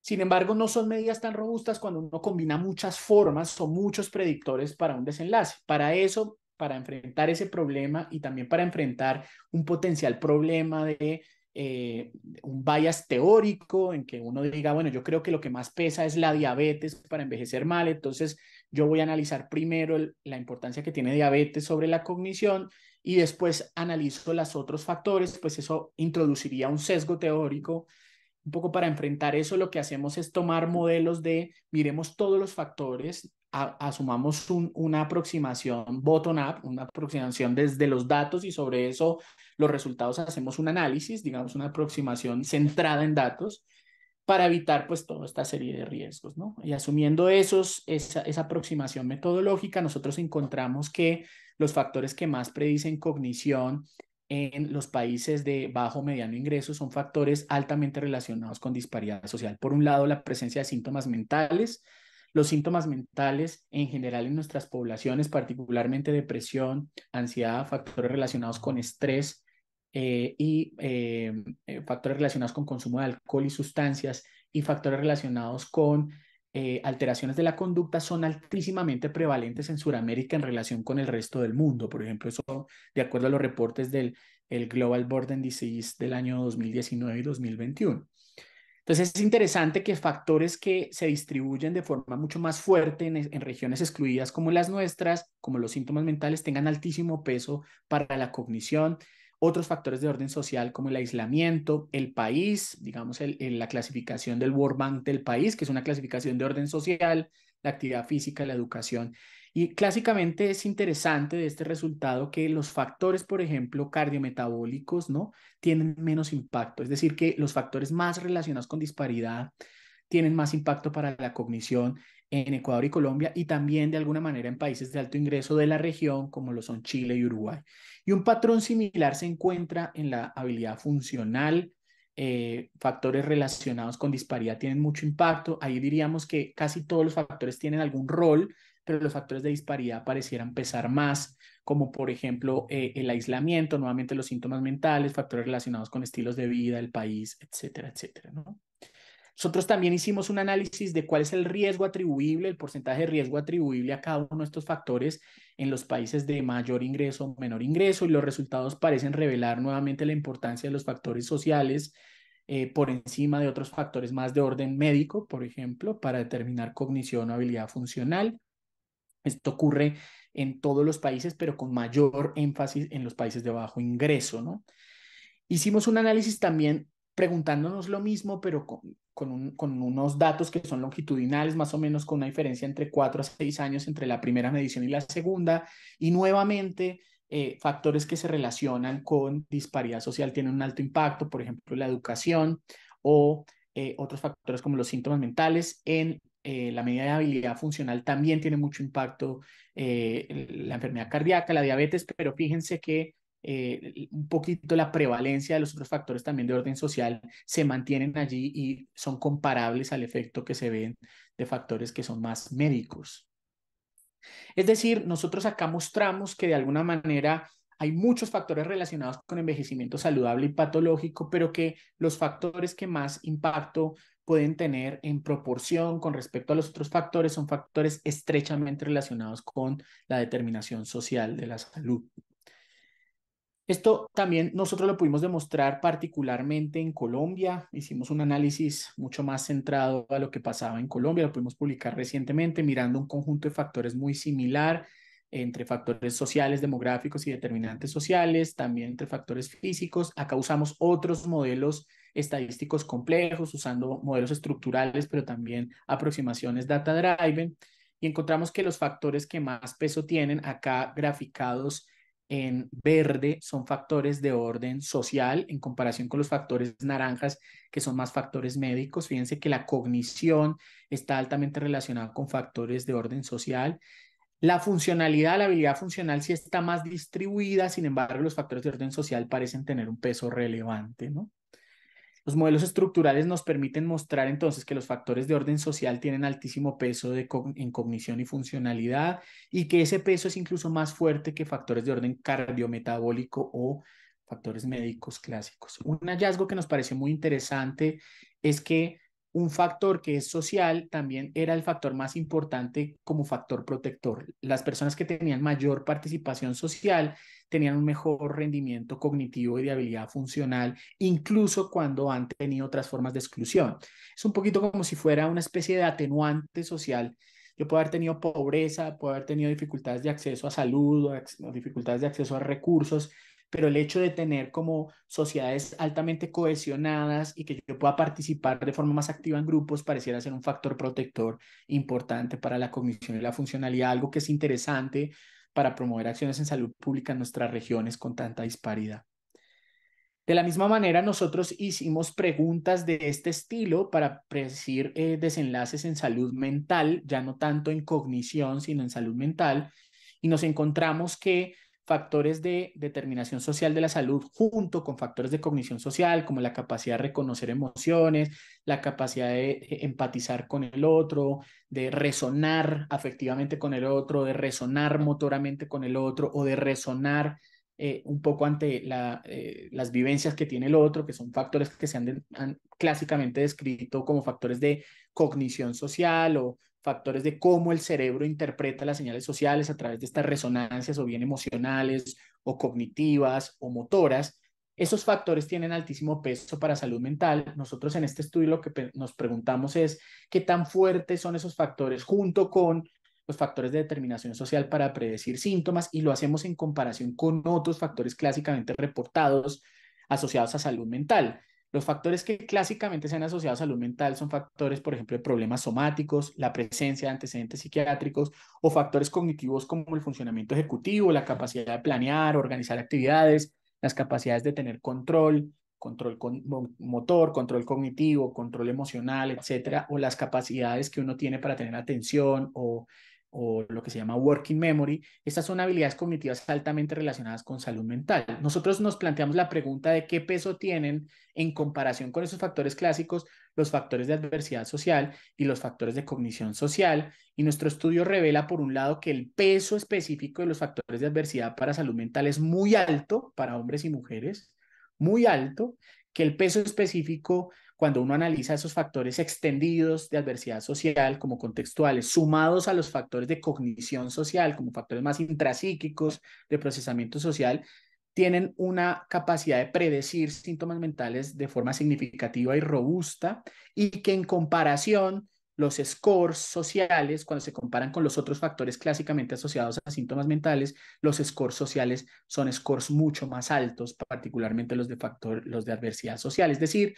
sin embargo, no son medidas tan robustas cuando uno combina muchas formas o muchos predictores para un desenlace. Para eso, para enfrentar ese problema y también para enfrentar un potencial problema de eh, un bias teórico en que uno diga, bueno, yo creo que lo que más pesa es la diabetes para envejecer mal, entonces yo voy a analizar primero la importancia que tiene diabetes sobre la cognición y después analizo los otros factores, pues eso introduciría un sesgo teórico un poco para enfrentar eso, lo que hacemos es tomar modelos de, miremos todos los factores, asumamos una aproximación bottom-up, una aproximación desde los datos y sobre eso los resultados hacemos un análisis, digamos una aproximación centrada en datos para evitar pues toda esta serie de riesgos, ¿no? Y asumiendo esos, esa, esa aproximación metodológica, nosotros encontramos que los factores que más predicen cognición en los países de bajo o mediano ingreso son factores altamente relacionados con disparidad social. Por un lado, la presencia de síntomas mentales. Los síntomas mentales en general en nuestras poblaciones, particularmente depresión, ansiedad, factores relacionados con estrés eh, y eh, eh, factores relacionados con consumo de alcohol y sustancias y factores relacionados con eh, alteraciones de la conducta son altísimamente prevalentes en Sudamérica en relación con el resto del mundo. Por ejemplo, eso de acuerdo a los reportes del Global Burden Disease del año 2019 y 2021. Entonces es interesante que factores que se distribuyen de forma mucho más fuerte en, regiones excluidas como las nuestras, como los síntomas mentales, tengan altísimo peso para la cognición otros factores de orden social como el aislamiento, el país, digamos la clasificación del World Bank del país, que es una clasificación de orden social, la actividad física, la educación. Y clásicamente es interesante de este resultado que los factores, por ejemplo, cardiometabólicos, ¿no? Tienen menos impacto, es decir, que los factores más relacionados con disparidad tienen más impacto para la cognición en Ecuador y Colombia y también de alguna manera en países de alto ingreso de la región como lo son Chile y Uruguay. Y un patrón similar se encuentra en la habilidad funcional. Eh, factores relacionados con disparidad tienen mucho impacto. Ahí diríamos que casi todos los factores tienen algún rol, pero los factores de disparidad parecieran pesar más, como por ejemplo eh, el aislamiento, nuevamente los síntomas mentales, factores relacionados con estilos de vida, el país, etcétera, etcétera. ¿no? Nosotros también hicimos un análisis de cuál es el riesgo atribuible, el porcentaje de riesgo atribuible a cada uno de estos factores en los países de mayor ingreso o menor ingreso y los resultados parecen revelar nuevamente la importancia de los factores sociales eh, por encima de otros factores más de orden médico, por ejemplo, para determinar cognición o habilidad funcional. Esto ocurre en todos los países, pero con mayor énfasis en los países de bajo ingreso, ¿no? Hicimos un análisis también preguntándonos lo mismo, pero con, con, unos datos que son longitudinales, más o menos con una diferencia entre 4 a 6 años entre la primera medición y la segunda, y nuevamente eh, factores que se relacionan con disparidad social tienen un alto impacto, por ejemplo, la educación o eh, otros factores como los síntomas mentales. En eh, la medida de habilidad funcional también tiene mucho impacto la enfermedad cardíaca, la diabetes, pero fíjense que eh, un poquito la prevalencia de los otros factores también de orden social se mantienen allí y son comparables al efecto que se ven de factores que son más médicos. Es decir, nosotros acá mostramos que de alguna manera hay muchos factores relacionados con envejecimiento saludable y patológico, pero que los factores que más impacto pueden tener en proporción con respecto a los otros factores son factores estrechamente relacionados con la determinación social de la salud. Esto también nosotros lo pudimos demostrar particularmente en Colombia. Hicimos un análisis mucho más centrado a lo que pasaba en Colombia. Lo pudimos publicar recientemente mirando un conjunto de factores muy similar entre factores sociales, demográficos y determinantes sociales, también entre factores físicos. Acá usamos otros modelos estadísticos complejos, usando modelos estructurales, pero también aproximaciones data-driven. Y encontramos que los factores que más peso tienen acá graficados en verde son factores de orden social en comparación con los factores naranjas, que son más factores médicos. Fíjense que la cognición está altamente relacionada con factores de orden social. La funcionalidad, la habilidad funcional sí está más distribuida, sin embargo, los factores de orden social parecen tener un peso relevante, ¿no? Los modelos estructurales nos permiten mostrar entonces que los factores de orden social tienen altísimo peso de en cognición y funcionalidad y que ese peso es incluso más fuerte que factores de orden cardiometabólico o factores médicos clásicos. Un hallazgo que nos pareció muy interesante es que un factor que es social también era el factor más importante como factor protector. Las personas que tenían mayor participación social tenían un mejor rendimiento cognitivo y de habilidad funcional, incluso cuando han tenido otras formas de exclusión. Es un poquito como si fuera una especie de atenuante social. Yo puedo haber tenido pobreza, puedo haber tenido dificultades de acceso a salud o dificultades de acceso a recursos, pero el hecho de tener como sociedades altamente cohesionadas y que yo pueda participar de forma más activa en grupos pareciera ser un factor protector importante para la cognición y la funcionalidad, algo que es interesante para promover acciones en salud pública en nuestras regiones con tanta disparidad. De la misma manera, nosotros hicimos preguntas de este estilo para predecir eh, desenlaces en salud mental, ya no tanto en cognición, sino en salud mental, y nos encontramos que factores de determinación social de la salud junto con factores de cognición social, como la capacidad de reconocer emociones, la capacidad de eh, empatizar con el otro, de resonar afectivamente con el otro, de resonar motoramente con el otro o de resonar eh, un poco ante eh, las vivencias que tiene el otro, que son factores que se han clásicamente descrito como factores de cognición social o factores de cómo el cerebro interpreta las señales sociales a través de estas resonancias o bien emocionales o cognitivas o motoras. Esos factores tienen altísimo peso para salud mental. Nosotros en este estudio lo que nos preguntamos es qué tan fuertes son esos factores junto con los factores de determinación social para predecir síntomas y lo hacemos en comparación con otros factores clásicamente reportados asociados a salud mental. Los factores que clásicamente se han asociado a salud mental son factores, por ejemplo, de problemas somáticos, la presencia de antecedentes psiquiátricos o factores cognitivos como el funcionamiento ejecutivo, la capacidad de planear, organizar actividades, las capacidades de tener control, control motor, control cognitivo, control emocional, etcétera, o las capacidades que uno tiene para tener atención o o lo que se llama working memory, estas son habilidades cognitivas altamente relacionadas con salud mental. Nosotros nos planteamos la pregunta de qué peso tienen en comparación con esos factores clásicos los factores de adversidad social y los factores de cognición social. Y nuestro estudio revela, por un lado, que el peso específico de los factores de adversidad para salud mental es muy alto para hombres y mujeres, muy alto, que el peso específico cuando uno analiza esos factores extendidos de adversidad social como contextuales, sumados a los factores de cognición social como factores más intrapsíquicos de procesamiento social, tienen una capacidad de predecir síntomas mentales de forma significativa y robusta y que en comparación los scores sociales, cuando se comparan con los otros factores clásicamente asociados a síntomas mentales, los scores sociales son scores mucho más altos, particularmente los de, factor, los de adversidad social. Es decir,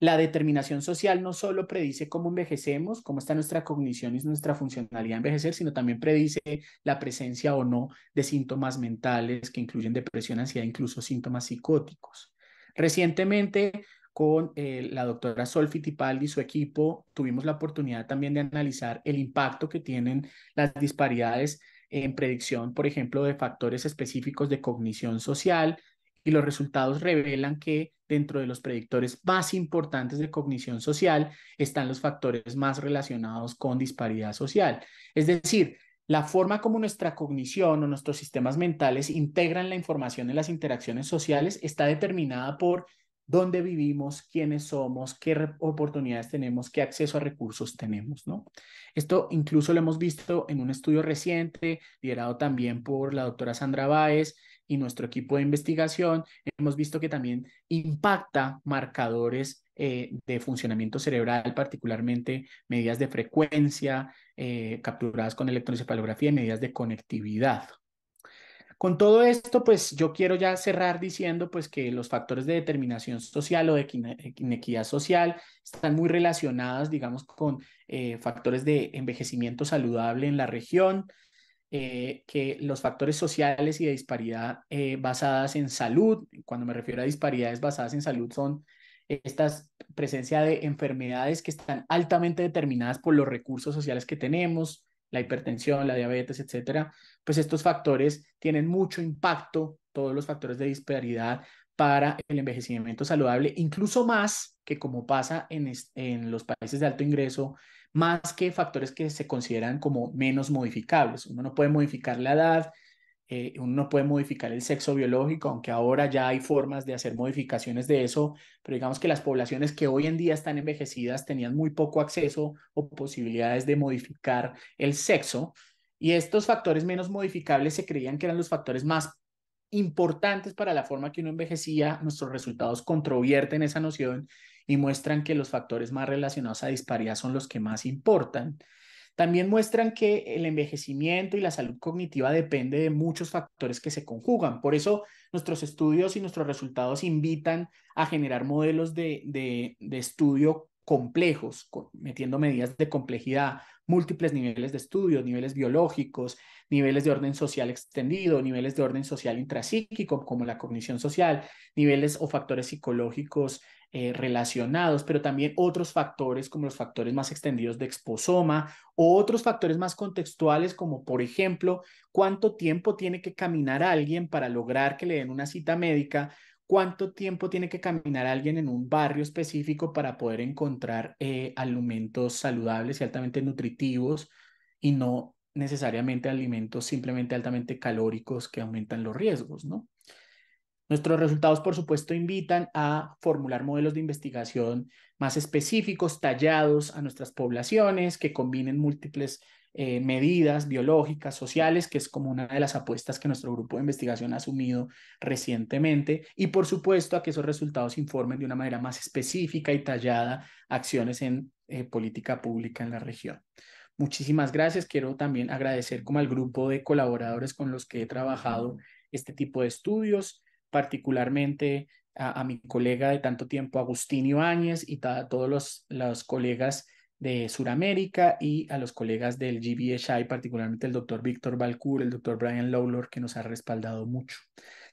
la determinación social no solo predice cómo envejecemos, cómo está nuestra cognición y nuestra funcionalidad de envejecer, sino también predice la presencia o no de síntomas mentales que incluyen depresión, ansiedad, incluso síntomas psicóticos. Recientemente, con eh, la doctora Solfi Tipaldi y su equipo, tuvimos la oportunidad también de analizar el impacto que tienen las disparidades en predicción, por ejemplo, de factores específicos de cognición social, y los resultados revelan que dentro de los predictores más importantes de cognición social están los factores más relacionados con disparidad social. Es decir, la forma como nuestra cognición o nuestros sistemas mentales integran la información en las interacciones sociales está determinada por dónde vivimos, quiénes somos, qué oportunidades tenemos, qué acceso a recursos tenemos, ¿no? Esto incluso lo hemos visto en un estudio reciente liderado también por la doctora Sandra Báez y nuestro equipo de investigación hemos visto que también impacta marcadores eh, de funcionamiento cerebral, particularmente medidas de frecuencia eh, capturadas con electroencefalografía y medidas de conectividad. Con todo esto, pues yo quiero ya cerrar diciendo pues que los factores de determinación social o de inequidad social están muy relacionados, digamos, con eh, factores de envejecimiento saludable en la región, eh, que los factores sociales y de disparidad eh, basadas en salud, cuando me refiero a disparidades basadas en salud, son estas presencia de enfermedades que están altamente determinadas por los recursos sociales que tenemos, la hipertensión, la diabetes, etcétera, pues estos factores tienen mucho impacto, todos los factores de disparidad para el envejecimiento saludable, incluso más que como pasa en, en los países de alto ingreso más que factores que se consideran como menos modificables. Uno no puede modificar la edad, eh, uno no puede modificar el sexo biológico, aunque ahora ya hay formas de hacer modificaciones de eso, pero digamos que las poblaciones que hoy en día están envejecidas tenían muy poco acceso o posibilidades de modificar el sexo. Y estos factores menos modificables se creían que eran los factores más importantes para la forma que uno envejecía. Nuestros resultados controvierten esa noción y muestran que los factores más relacionados a disparidad son los que más importan. También muestran que el envejecimiento y la salud cognitiva depende de muchos factores que se conjugan. Por eso nuestros estudios y nuestros resultados invitan a generar modelos de, estudio complejos, metiendo medidas de complejidad, múltiples niveles de estudio, niveles biológicos, niveles de orden social extendido, niveles de orden social intrapsíquico, como la cognición social, niveles o factores psicológicos eh, relacionados, pero también otros factores como los factores más extendidos de exposoma o otros factores más contextuales como por ejemplo cuánto tiempo tiene que caminar alguien para lograr que le den una cita médica, cuánto tiempo tiene que caminar alguien en un barrio específico para poder encontrar eh, alimentos saludables y altamente nutritivos y no necesariamente alimentos simplemente altamente calóricos que aumentan los riesgos, ¿no? Nuestros resultados, por supuesto, invitan a formular modelos de investigación más específicos, tallados a nuestras poblaciones, que combinen múltiples eh, medidas biológicas, sociales, que es como una de las apuestas que nuestro grupo de investigación ha asumido recientemente, y por supuesto a que esos resultados informen de una manera más específica y tallada acciones en eh, política pública en la región. Muchísimas gracias. Quiero también agradecer como al grupo de colaboradores con los que he trabajado este tipo de estudios particularmente a, mi colega de tanto tiempo, Agustín Ibáñez, y a todos los, colegas de Sudamérica y a los colegas del GBSI, particularmente el doctor Víctor Balcour, el doctor Brian Lowlor que nos ha respaldado mucho.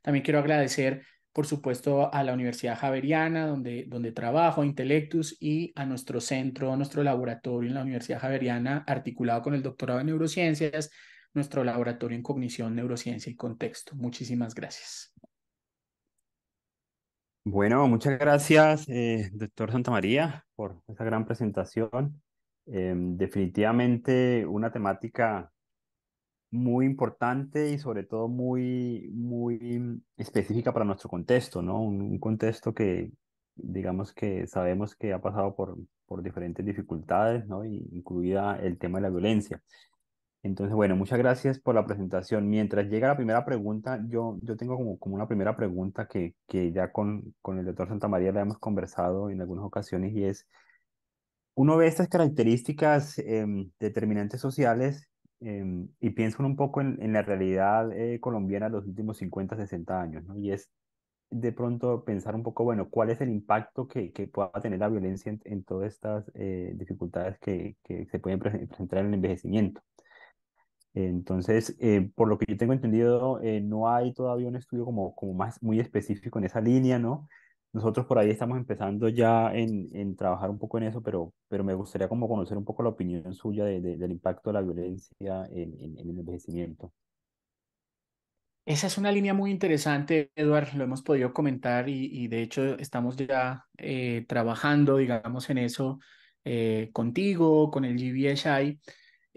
También quiero agradecer, por supuesto, a la Universidad Javeriana, donde, donde trabajo, Intelectus y a nuestro centro, nuestro laboratorio en la Universidad Javeriana, articulado con el doctorado en neurociencias, nuestro laboratorio en cognición, neurociencia y contexto. Muchísimas gracias. Bueno, muchas gracias, eh, doctor Santa María, por esa gran presentación. Em, definitivamente una temática muy importante y sobre todo muy, muy específica para nuestro contexto, ¿no? Un, contexto que digamos que sabemos que ha pasado por, por diferentes dificultades, ¿no? incluida el tema de la violencia. Entonces, bueno, muchas gracias por la presentación. Mientras llega la primera pregunta, yo, yo tengo como, como una primera pregunta que, ya con, con el doctor Santa María la hemos conversado en algunas ocasiones y es, uno ve estas características em, determinantes sociales em, y piensa un poco en, la realidad eh, colombiana de los últimos 50, 60 años, ¿no? Y es de pronto pensar un poco, bueno, cuál es el impacto que, que pueda tener la violencia en, todas estas eh, dificultades que, se pueden presentar en el envejecimiento. Entonces, eh, por lo que yo tengo entendido, eh, no hay todavía un estudio como, como más muy específico en esa línea, ¿no? Nosotros por ahí estamos empezando ya en, en trabajar un poco en eso, pero, pero me gustaría como conocer un poco la opinión suya de, del impacto de la violencia en, en, el envejecimiento. Esa es una línea muy interesante, Eduard, lo hemos podido comentar y, y de hecho estamos ya eh, trabajando, digamos, en eso contigo, con el GBSI,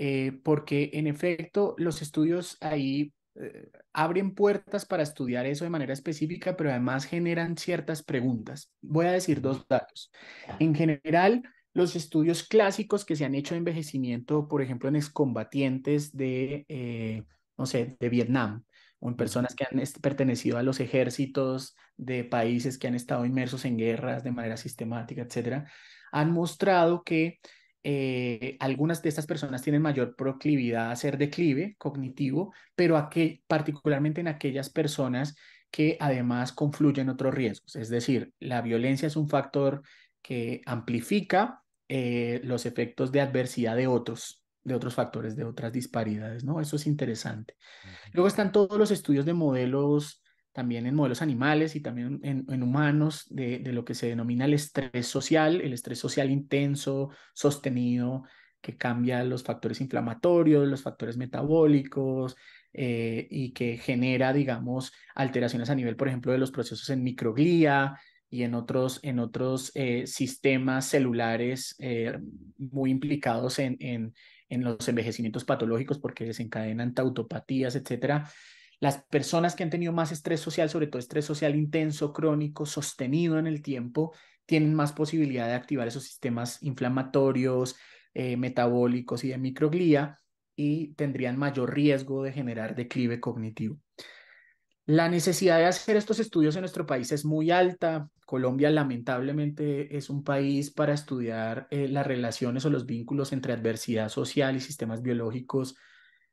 eh, porque en efecto los estudios ahí eh, abren puertas para estudiar eso de manera específica, pero además generan ciertas preguntas. Voy a decir dos datos. En general, los estudios clásicos que se han hecho de envejecimiento, por ejemplo, en excombatientes de, eh, no sé, de Vietnam, o en personas que han pertenecido a los ejércitos de países que han estado inmersos en guerras de manera sistemática, etcétera, han mostrado que eh, algunas de estas personas tienen mayor proclividad a hacer declive cognitivo, pero particularmente en aquellas personas que además confluyen otros riesgos. Es decir, la violencia es un factor que amplifica eh, los efectos de adversidad de otros, de otros factores, de otras disparidades, ¿no? Eso es interesante. Luego están todos los estudios de modelos también en modelos animales y también en, humanos, de, lo que se denomina el estrés social, el estrés social intenso, sostenido, que cambia los factores inflamatorios, los factores metabólicos eh, y que genera, digamos, alteraciones a nivel, por ejemplo, de los procesos en microglía y en otros, en otros eh, sistemas celulares eh, muy implicados en, en, en los envejecimientos patológicos porque desencadenan tautopatías, etcétera las personas que han tenido más estrés social, sobre todo estrés social intenso, crónico, sostenido en el tiempo, tienen más posibilidad de activar esos sistemas inflamatorios, eh, metabólicos y de microglía y tendrían mayor riesgo de generar declive cognitivo. La necesidad de hacer estos estudios en nuestro país es muy alta. Colombia lamentablemente es un país para estudiar eh, las relaciones o los vínculos entre adversidad social y sistemas biológicos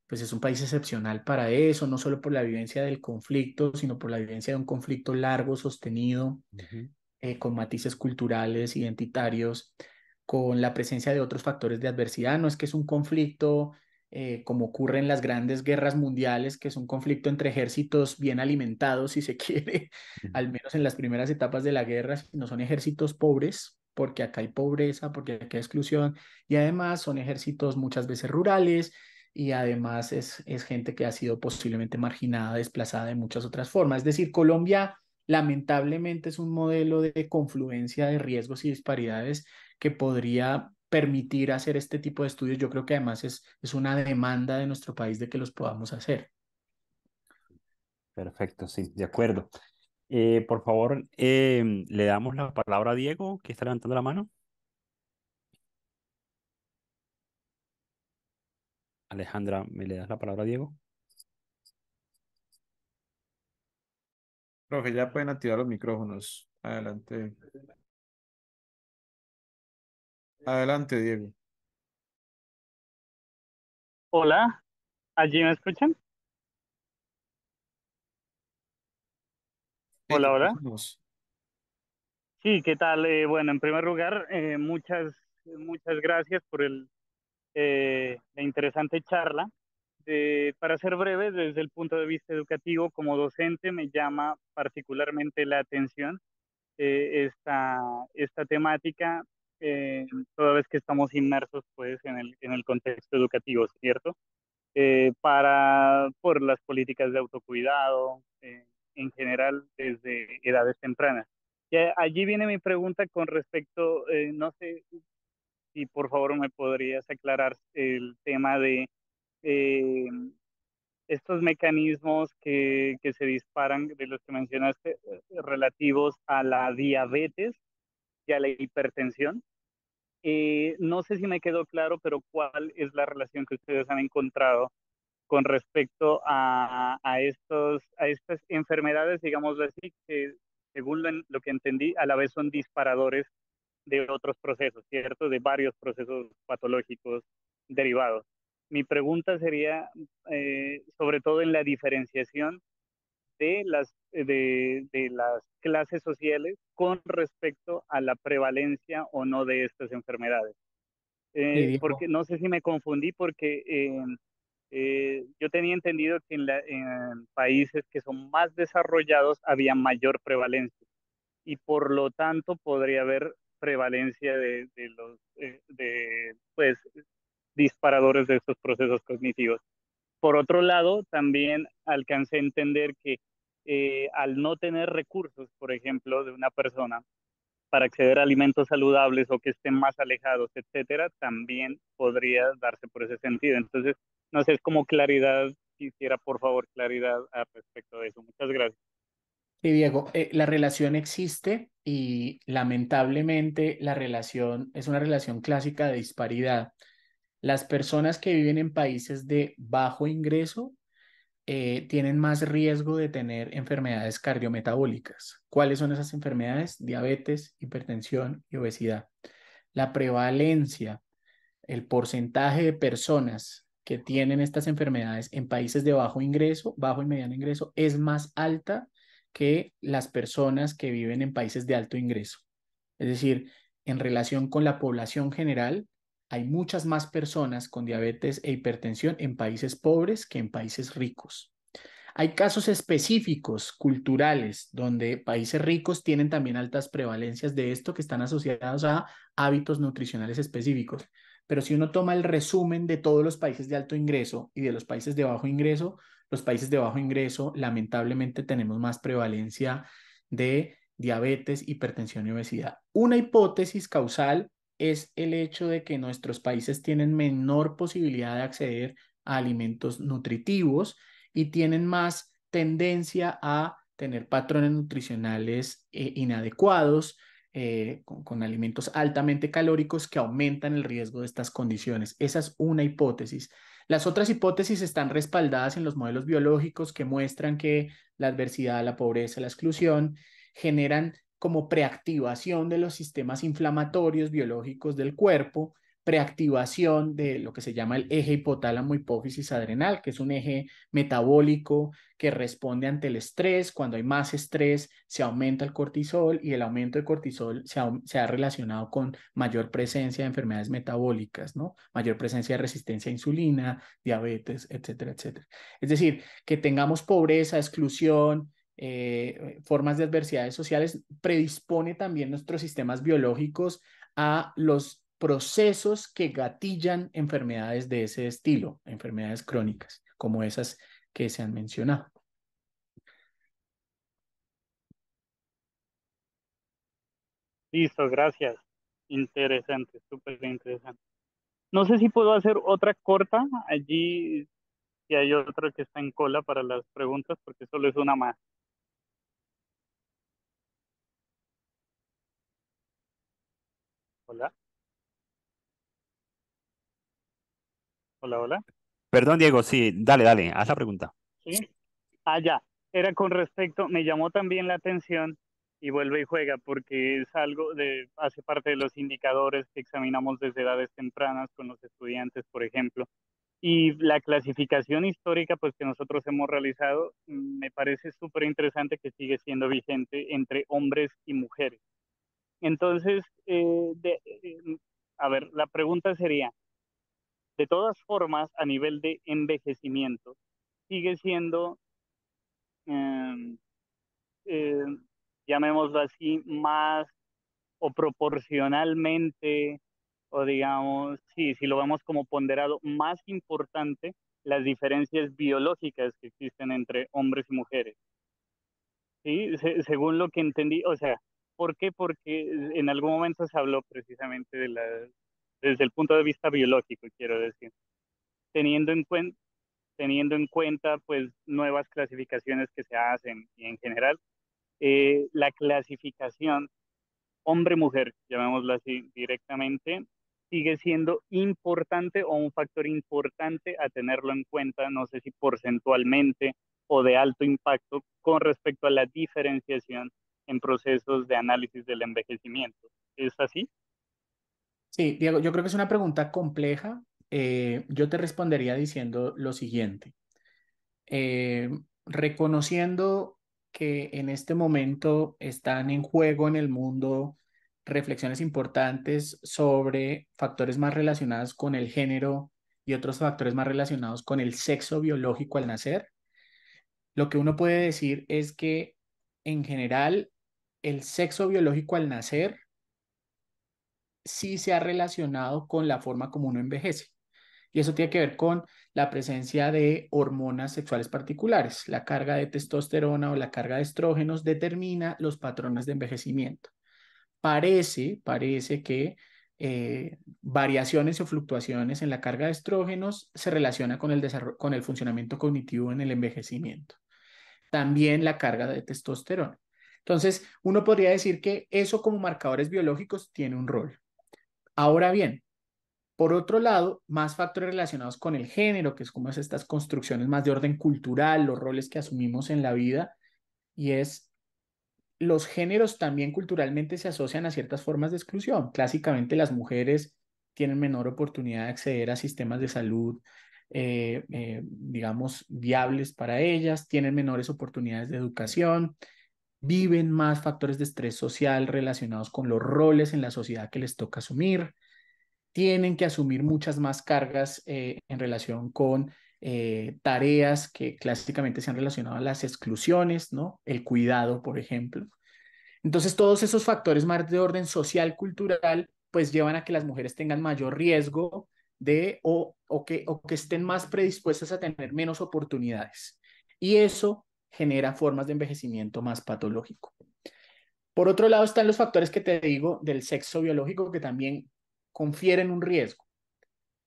pues es un país excepcional para eso, no solo por la vivencia del conflicto, sino por la vivencia de un conflicto largo, sostenido, eh, con matices culturales, identitarios, con la presencia de otros factores de adversidad. No es que es un conflicto eh, como ocurre en las grandes guerras mundiales, que es un conflicto entre ejércitos bien alimentados, si se (laughs) quiere, al menos en las primeras etapas de la guerra, no son ejércitos pobres, porque acá hay pobreza, porque acá hay exclusión, y además son ejércitos muchas veces rurales, y además es, es gente que ha sido posiblemente marginada, desplazada de muchas otras formas. Es decir, Colombia lamentablemente es un modelo de confluencia de riesgos y disparidades que podría permitir hacer este tipo de estudios. Yo creo que además es, es una demanda de nuestro país de que los podamos hacer. Perfecto, sí, de acuerdo. Eh, por favor, eh, le damos la palabra a Diego, que está levantando la mano. Alejandra, ¿me le das la palabra a Diego? Profe, ya pueden activar los micrófonos. Adelante. Adelante, Diego. Hola, ¿allí me escuchan? Hola, hola. Sí, ¿qué tal? Eh, bueno, en primer lugar, eh, muchas, muchas gracias por el, eh, la interesante charla. Eh, para ser breve, desde el punto de vista educativo, como docente me llama particularmente la atención eh, esta, esta temática, toda vez que estamos inmersos pues, en, el, en el contexto educativo, ¿cierto? para, por las políticas de autocuidado, en general, desde edades tempranas. Y allí viene mi pregunta con respecto, no sé, si por favor me podrías aclarar el tema de eh, estos mecanismos que, que, se disparan de los que mencionaste relativos a la diabetes y a la hipertensión. Eh, no sé si me quedó claro, pero ¿cuál es la relación que ustedes han encontrado con respecto a, a, estos, a estas enfermedades, digamos así, que según lo que entendí, a la vez son disparadores de otros procesos, ¿cierto? De varios procesos patológicos derivados. Mi pregunta sería eh, sobre todo en la diferenciación de las, de, de las clases sociales con respecto a la prevalencia o no de estas enfermedades. Eh, porque no sé si me confundí porque eh, yo tenía entendido que en, la, en, países que son más desarrollados había mayor prevalencia y por lo tanto podría haber prevalencia de, los eh, de, pues, disparadores de estos procesos cognitivos. Por otro lado, también alcancé a entender que eh, al no tener recursos, por ejemplo, de una persona para acceder a alimentos saludables o que estén más alejados, etcétera, también podría darse por ese sentido. Entonces, no sé, es como claridad, quisiera por favor claridad al respecto de eso. Muchas gracias. Diego, eh, la relación existe y lamentablemente la relación es una relación clásica de disparidad. Las personas que viven en países de bajo ingreso eh, tienen más riesgo de tener enfermedades cardiometabólicas. ¿Cuáles son esas enfermedades? Diabetes, hipertensión y obesidad. La prevalencia, el porcentaje de personas que tienen estas enfermedades en países de bajo ingreso, bajo y mediano ingreso, es más alta que las personas que viven en países de alto ingreso. Es decir, en relación con la población general, hay muchas más personas con diabetes e hipertensión en países pobres que en países ricos. Hay casos específicos, culturales, donde países ricos tienen también altas prevalencias de esto que están asociados a hábitos nutricionales específicos. Pero si uno toma el resumen de todos los países de alto ingreso y de los países de bajo ingreso, los países de bajo ingreso lamentablemente tenemos más prevalencia de diabetes, hipertensión y obesidad. Una hipótesis causal es el hecho de que nuestros países tienen menor posibilidad de acceder a alimentos nutritivos y tienen más tendencia a tener patrones nutricionales eh, inadecuados, eh, con, alimentos altamente calóricos que aumentan el riesgo de estas condiciones. Esa es una hipótesis. Las otras hipótesis están respaldadas en los modelos biológicos que muestran que la adversidad, la pobreza, la exclusión generan como preactivación de los sistemas inflamatorios biológicos del cuerpo preactivación de lo que se llama el eje hipotálamo hipófisis adrenal, que es un eje metabólico que responde ante el estrés. Cuando hay más estrés, se aumenta el cortisol y el aumento de cortisol se ha, relacionado con mayor presencia de enfermedades metabólicas, ¿no? Mayor presencia de resistencia a insulina, diabetes, etcétera, etcétera. Es decir, que tengamos pobreza, exclusión, eh, formas de adversidades sociales predispone también nuestros sistemas biológicos a los procesos que gatillan enfermedades de ese estilo, enfermedades crónicas, como esas que se han mencionado. Listo, gracias. Interesante, súper interesante. No sé si puedo hacer otra corta allí, si hay otra que está en cola para las preguntas, porque solo es una más. Hola. Hola, hola. Perdón, Diego, sí, dale, dale, haz la pregunta. Sí. Ah, ya. Era con respecto, me llamó también la atención y vuelve y juega porque es algo de, hace parte de los indicadores que examinamos desde edades tempranas con los estudiantes, por ejemplo. Y la clasificación histórica pues que nosotros hemos realizado mm, me parece súper interesante que sigue siendo vigente entre hombres y mujeres. Entonces, eh, eh, a ver, la pregunta sería, de todas formas, a nivel de envejecimiento, sigue siendo, em, em, llamémoslo así, más o proporcionalmente, o digamos, sí, si lo vemos como ponderado, más importante las diferencias biológicas que existen entre hombres y mujeres. ¿Sí? según lo que entendí, o sea, ¿por qué? Porque en algún momento se habló precisamente de las desde el punto de vista biológico, quiero decir, teniendo en, cuenta, teniendo en cuenta pues nuevas clasificaciones que se hacen y en general eh, la clasificación hombre-mujer, llamémosla así directamente, sigue siendo importante o un factor importante a tenerlo en cuenta, no sé si porcentualmente o de alto impacto con respecto a la diferenciación en procesos de análisis del envejecimiento. ¿Es así? Sí, Diego, yo creo que es una pregunta compleja. Eh, yo te respondería diciendo lo siguiente. Eh, reconociendo que en este momento están en juego en el mundo reflexiones importantes sobre factores más relacionados con el género y otros factores más relacionados con el sexo biológico al nacer, lo que uno puede decir es que en general el sexo biológico al nacer sí se ha relacionado con la forma como uno envejece. Y eso tiene que ver con la presencia de hormonas sexuales particulares. La carga de testosterona o la carga de estrógenos determina los patrones de envejecimiento. Parece, parece que eh, variaciones o fluctuaciones en la carga de estrógenos se relaciona con el, con el funcionamiento cognitivo en el envejecimiento. También la carga de testosterona. Entonces, uno podría decir que eso como marcadores biológicos tiene un rol. Ahora bien, por otro lado, más factores relacionados con el género, que es como es estas construcciones más de orden cultural, los roles que asumimos en la vida, y es los géneros también culturalmente se asocian a ciertas formas de exclusión. Clásicamente las mujeres tienen menor oportunidad de acceder a sistemas de salud, eh, eh, digamos, viables para ellas, tienen menores oportunidades de educación, viven más factores de estrés social relacionados con los roles en la sociedad que les toca asumir, tienen que asumir muchas más cargas eh, en relación con eh, tareas que clásicamente se han relacionado a las exclusiones, ¿no? El cuidado, por ejemplo. Entonces, todos esos factores más de orden social, cultural, pues llevan a que las mujeres tengan mayor riesgo de o, o, que, o que estén más predispuestas a tener menos oportunidades. Y eso genera formas de envejecimiento más patológico. Por otro lado están los factores que te digo del sexo biológico que también confieren un riesgo.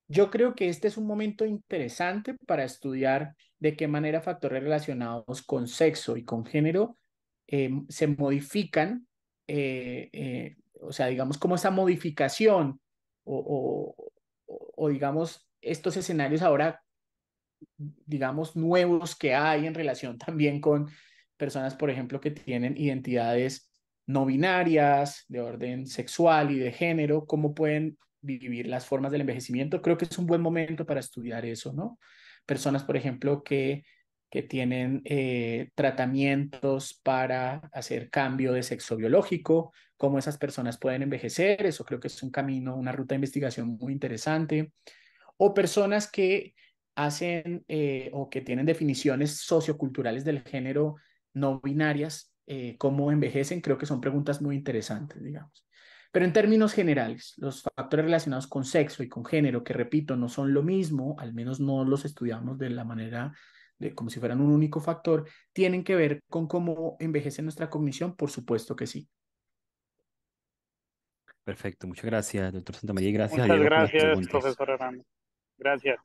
Yo creo que este es un momento interesante para estudiar de qué manera factores relacionados con sexo y con género em, se modifican, eh, eh, o sea, digamos, como esa modificación o, o, o, digamos, estos escenarios ahora digamos, nuevos que hay en relación también con personas, por ejemplo, que tienen identidades no binarias, de orden sexual y de género, cómo pueden vivir las formas del envejecimiento. Creo que es un buen momento para estudiar eso, ¿no? Personas, por ejemplo, que, que tienen eh, tratamientos para hacer cambio de sexo biológico, cómo esas personas pueden envejecer, eso creo que es un camino, una ruta de investigación muy interesante. O personas que hacen eh, o que tienen definiciones socioculturales del género no binarias, eh, cómo envejecen, creo que son preguntas muy interesantes, digamos. Pero en términos generales, los factores relacionados con sexo y con género, que repito, no son lo mismo, al menos no los estudiamos de la manera de, como si fueran un único factor, tienen que ver con cómo envejece nuestra cognición, por supuesto que sí. Perfecto, muchas gracias, doctor Santa María, gracias. Muchas gracias, profesor Hernández. Gracias.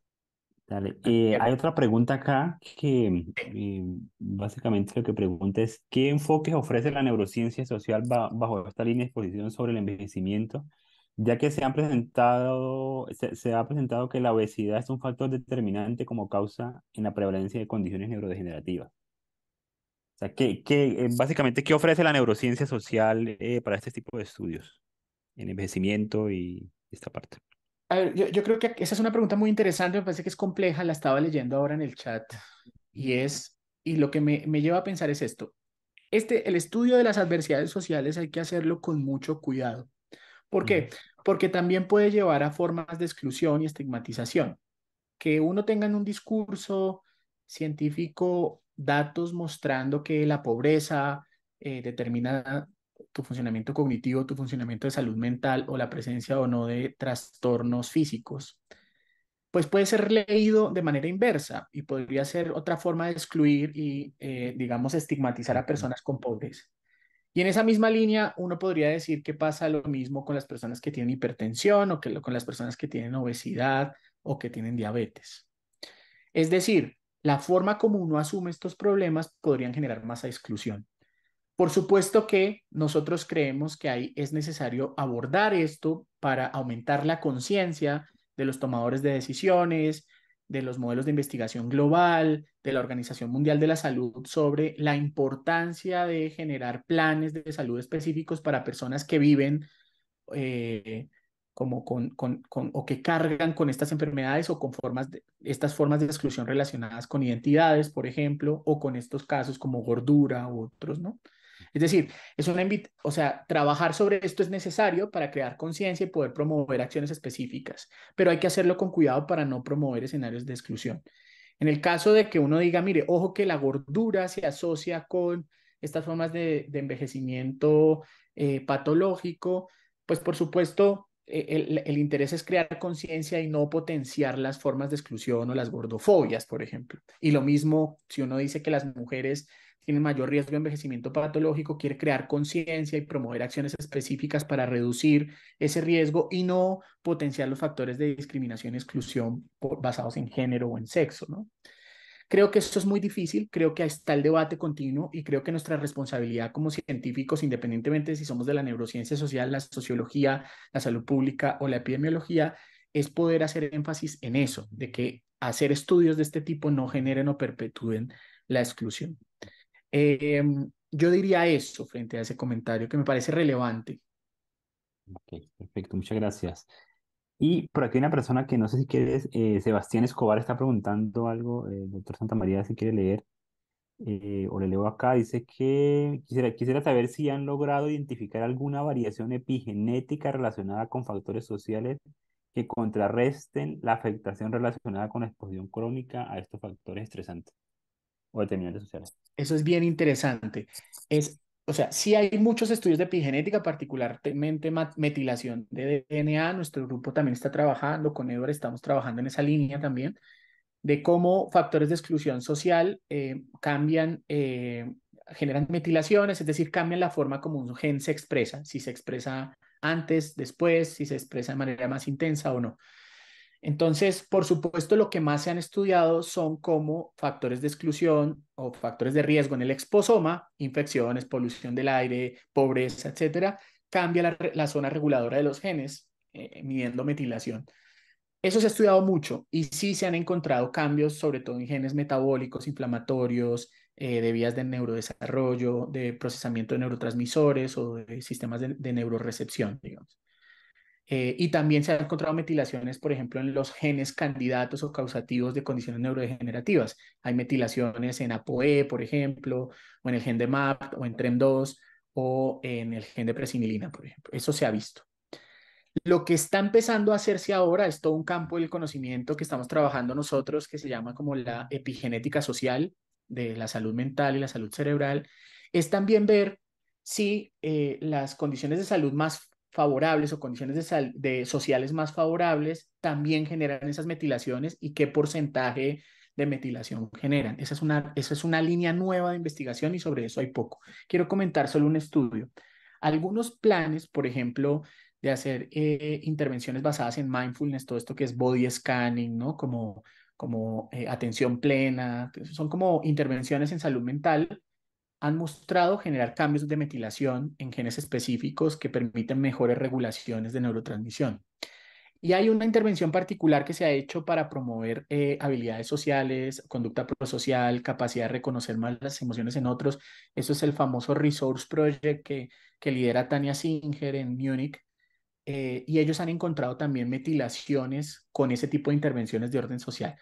Dale. Ah, eh, hay otra pregunta acá que eh, básicamente lo que pregunta es, ¿qué enfoques ofrece la neurociencia social bajo esta línea de exposición sobre el envejecimiento? Ya que se, han presentado, se, ha presentado que la obesidad es un factor determinante como causa en la prevalencia de condiciones neurodegenerativas. O sea, ¿qué, eh, básicamente, ¿qué ofrece la neurociencia social para este tipo de estudios en envejecimiento y esta parte? yo, creo que esa es una pregunta muy interesante, me parece que es compleja, la estaba leyendo ahora en el chat y es, y lo que me, lleva a pensar es esto. Este, el estudio de las adversidades sociales hay que hacerlo con mucho cuidado. ¿Por qué? Porque también puede llevar a formas de exclusión y estigmatización. Que uno tenga en un discurso científico datos mostrando que la pobreza eh, determina tu funcionamiento cognitivo, tu funcionamiento de salud mental o la presencia o no de trastornos físicos, pues puede ser leído de manera inversa y podría ser otra forma de excluir y, eh, digamos, estigmatizar a personas con pobreza. Y en esa misma línea, uno podría decir que pasa lo mismo con las personas que tienen hipertensión o con las personas que tienen obesidad o que tienen diabetes. Es decir, la forma como uno asume estos problemas podrían generar más exclusión. Por supuesto que nosotros creemos que ahí es necesario abordar esto para aumentar la conciencia de los tomadores de decisiones, de los modelos de investigación global, de la Organización Mundial de la Salud sobre la importancia de generar planes de salud específicos para personas que viven eh, como con, o que cargan con estas enfermedades o con formas de, estas formas de exclusión relacionadas con identidades, por ejemplo, o con estos casos como gordura u otros, ¿no? Es decir, es una o sea, trabajar sobre esto es necesario para crear conciencia y poder promover acciones específicas, pero hay que hacerlo con cuidado para no promover escenarios de exclusión. En el caso de que uno diga, mire, ojo que la gordura se asocia con estas formas de, envejecimiento eh, patológico, pues por supuesto eh, el, el, interés es crear conciencia y no potenciar las formas de exclusión o las gordofobias, por ejemplo. Y lo mismo si uno dice que las mujeres tiene mayor riesgo de envejecimiento patológico, quiere crear conciencia y promover acciones específicas para reducir ese riesgo y no potenciar los factores de discriminación y exclusión basados en género o en sexo, ¿no? Creo que esto es muy difícil, creo que está el debate continuo y creo que nuestra responsabilidad como científicos, independientemente de si somos de la neurociencia social, la sociología, la salud pública o la epidemiología, es poder hacer énfasis en eso, de que hacer estudios de este tipo no generen o perpetúen la exclusión. Em, yo diría eso frente a ese comentario que me parece relevante. Ok, perfecto, muchas gracias. Y por aquí hay una persona que no sé si quieres, eh, Sebastián Escobar está preguntando algo, eh, doctor Santa María, si quiere leer, eh, o le leo acá, dice que quisiera, quisiera saber si han logrado identificar alguna variación epigenética relacionada con factores sociales que contrarresten la afectación relacionada con la exposición crónica a estos factores estresantes o sociales. Eso es bien interesante. Es, o sea, sí hay muchos estudios de epigenética, particularmente metilación de DNA. Nuestro grupo también está trabajando, con Edward estamos trabajando en esa línea también, de cómo factores de exclusión social eh, cambian, eh, generan metilaciones, es decir, cambian la forma como un gen se expresa, si se expresa antes, después, si se expresa de manera más intensa o no. Entonces, por supuesto, lo que más se han estudiado son como factores de exclusión o factores de riesgo en el exposoma, infecciones, polución del aire, pobreza, etcétera, cambia la, zona reguladora de los genes, eh, midiendo metilación. Eso se ha estudiado mucho y sí se han encontrado cambios, sobre todo en genes metabólicos, inflamatorios, eh, de vías de neurodesarrollo, de procesamiento de neurotransmisores o de sistemas de, de neurorecepción, digamos. Eh, y también se han encontrado metilaciones, por ejemplo, en los genes candidatos o causativos de condiciones neurodegenerativas. Hay metilaciones en APOE, por ejemplo, o en el gen de MAP, o en TREM2, o en el gen de presinilina, por ejemplo. Eso se ha visto. Lo que está empezando a hacerse ahora es todo un campo del conocimiento que estamos trabajando nosotros, que se llama como la epigenética social de la salud mental y la salud cerebral, es también ver si eh, las condiciones de salud más favorables o condiciones de, de sociales más favorables también generan esas metilaciones y qué porcentaje de metilación generan. Esa es, una, es una línea nueva de investigación y sobre eso hay poco. Quiero comentar solo un estudio. Algunos planes, por ejemplo, de hacer eh, intervenciones basadas en mindfulness, todo esto que es body scanning, ¿no? Como, como eh, atención plena, son como intervenciones en salud mental han mostrado generar cambios de metilación en genes específicos que permiten mejores regulaciones de neurotransmisión. Y hay una intervención particular que se ha hecho para promover eh, habilidades sociales, conducta prosocial, capacidad de reconocer más las emociones en otros. Eso es el famoso Resource Project que, que lidera Tania Singer en Múnich. Eh, y ellos han encontrado también metilaciones con ese tipo de intervenciones de orden social.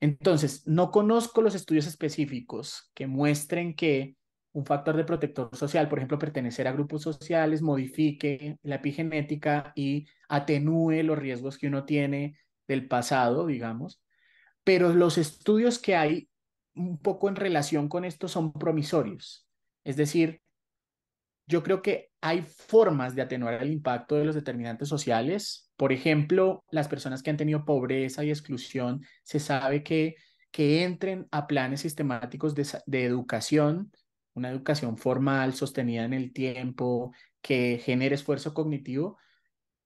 Entonces, no conozco los estudios específicos que muestren que un factor de protector social, por ejemplo, pertenecer a grupos sociales, modifique la epigenética y atenúe los riesgos que uno tiene del pasado, digamos. Pero los estudios que hay un poco en relación con esto son promisorios. Es decir, yo creo que hay formas de atenuar el impacto de los determinantes sociales. Por ejemplo, las personas que han tenido pobreza y exclusión, se sabe que, que entren a planes sistemáticos de, de educación una educación formal, sostenida en el tiempo, que genere esfuerzo cognitivo,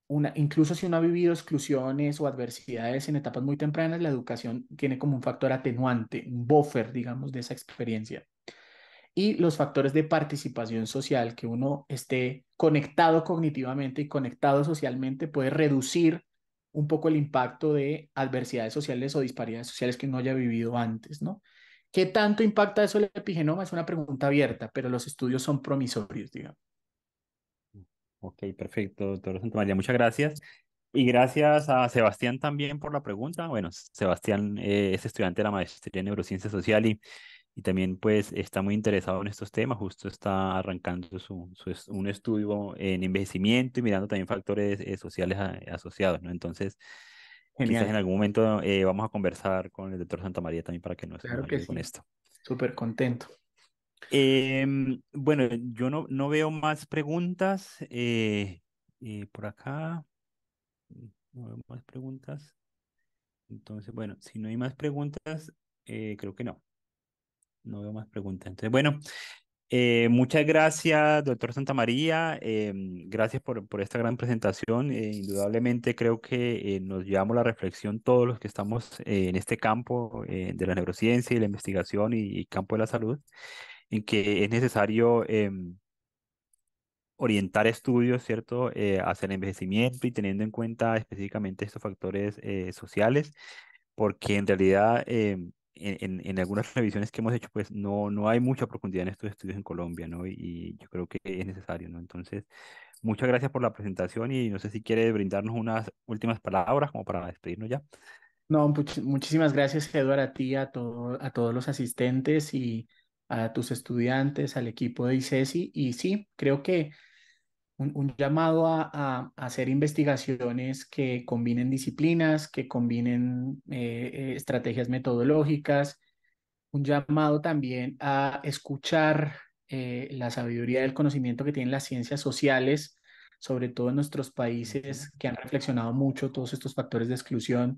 una, incluso si uno ha vivido exclusiones o adversidades en etapas muy tempranas, la educación tiene como un factor atenuante, un buffer, digamos, de esa experiencia. Y los factores de participación social, que uno esté conectado cognitivamente y conectado socialmente, puede reducir un poco el impacto de adversidades sociales o disparidades sociales que no haya vivido antes, ¿no? ¿Qué tanto impacta eso el epigenoma? Es una pregunta abierta, pero los estudios son promisorios, digamos. Ok, perfecto, doctor Santa María, muchas gracias. Y gracias a Sebastián también por la pregunta. Bueno, Sebastián eh, es estudiante de la maestría en neurociencia social y, y, también pues está muy interesado en estos temas. Justo está arrancando su, su un estudio en envejecimiento y mirando también factores eh, sociales eh, asociados, ¿no? Entonces, Quizás en algún momento eh, vamos a conversar con el doctor Santa María también para que nos claro con esto. Súper contento. Em, bueno, yo no, no veo más preguntas eh, eh, por acá. No veo más preguntas. Entonces, bueno, si no hay más preguntas, creo que no. No veo más preguntas. Entonces, bueno, eh, muchas gracias, doctor Santa María. Eh, gracias por, por, esta gran presentación. Eh, indudablemente creo que nos llevamos la reflexión todos los que estamos en este campo de la neurociencia y la investigación y, y, campo de la salud, en que es necesario orientar estudios, ¿cierto?, hacia el envejecimiento y teniendo en cuenta específicamente estos factores sociales, porque en realidad en, en, algunas (laughs) revisiones que hemos hecho, pues no, no hay mucha profundidad en estos estudios en Colombia, ¿no? Y, yo creo que es necesario, ¿no? Entonces, muchas gracias por la presentación y no sé si quiere brindarnos unas últimas palabras como para despedirnos ya. No, muchísimas gracias, Eduardo, a ti, a, a todos los asistentes y a tus estudiantes, al equipo de ICESI. E y sí, creo que un, llamado a, hacer investigaciones que combinen disciplinas, que combinen eh, estrategias metodológicas, un llamado también a escuchar eh, la sabiduría del conocimiento que tienen las ciencias sociales, sobre todo en nuestros países que han reflexionado mucho todos estos factores de exclusión.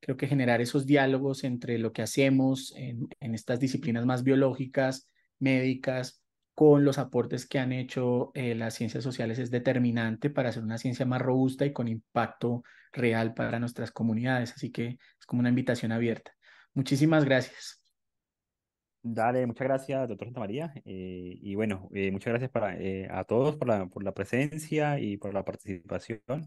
Creo que generar esos diálogos entre lo que hacemos en estas disciplinas más biológicas, médicas, con los aportes que han hecho eh, las ciencias sociales es determinante para hacer una ciencia más robusta y con impacto real para nuestras comunidades. Así que es como una invitación abierta. Muchísimas gracias. Dale, muchas gracias, doctor Santa María. Eh, y bueno, eh, muchas gracias para, a todos por la, por la presencia y por la participación.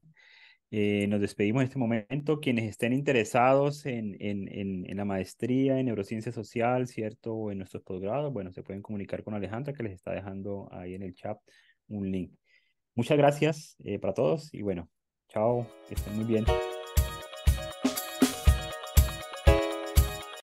Eh, nos despedimos en este momento. Quienes estén interesados en, en, la maestría en neurociencia social, ¿cierto? O en nuestros posgrados, bueno, se pueden comunicar con Alejandra, que les está dejando ahí en el chat un link. Muchas gracias eh, para todos y bueno, chao, estén muy bien.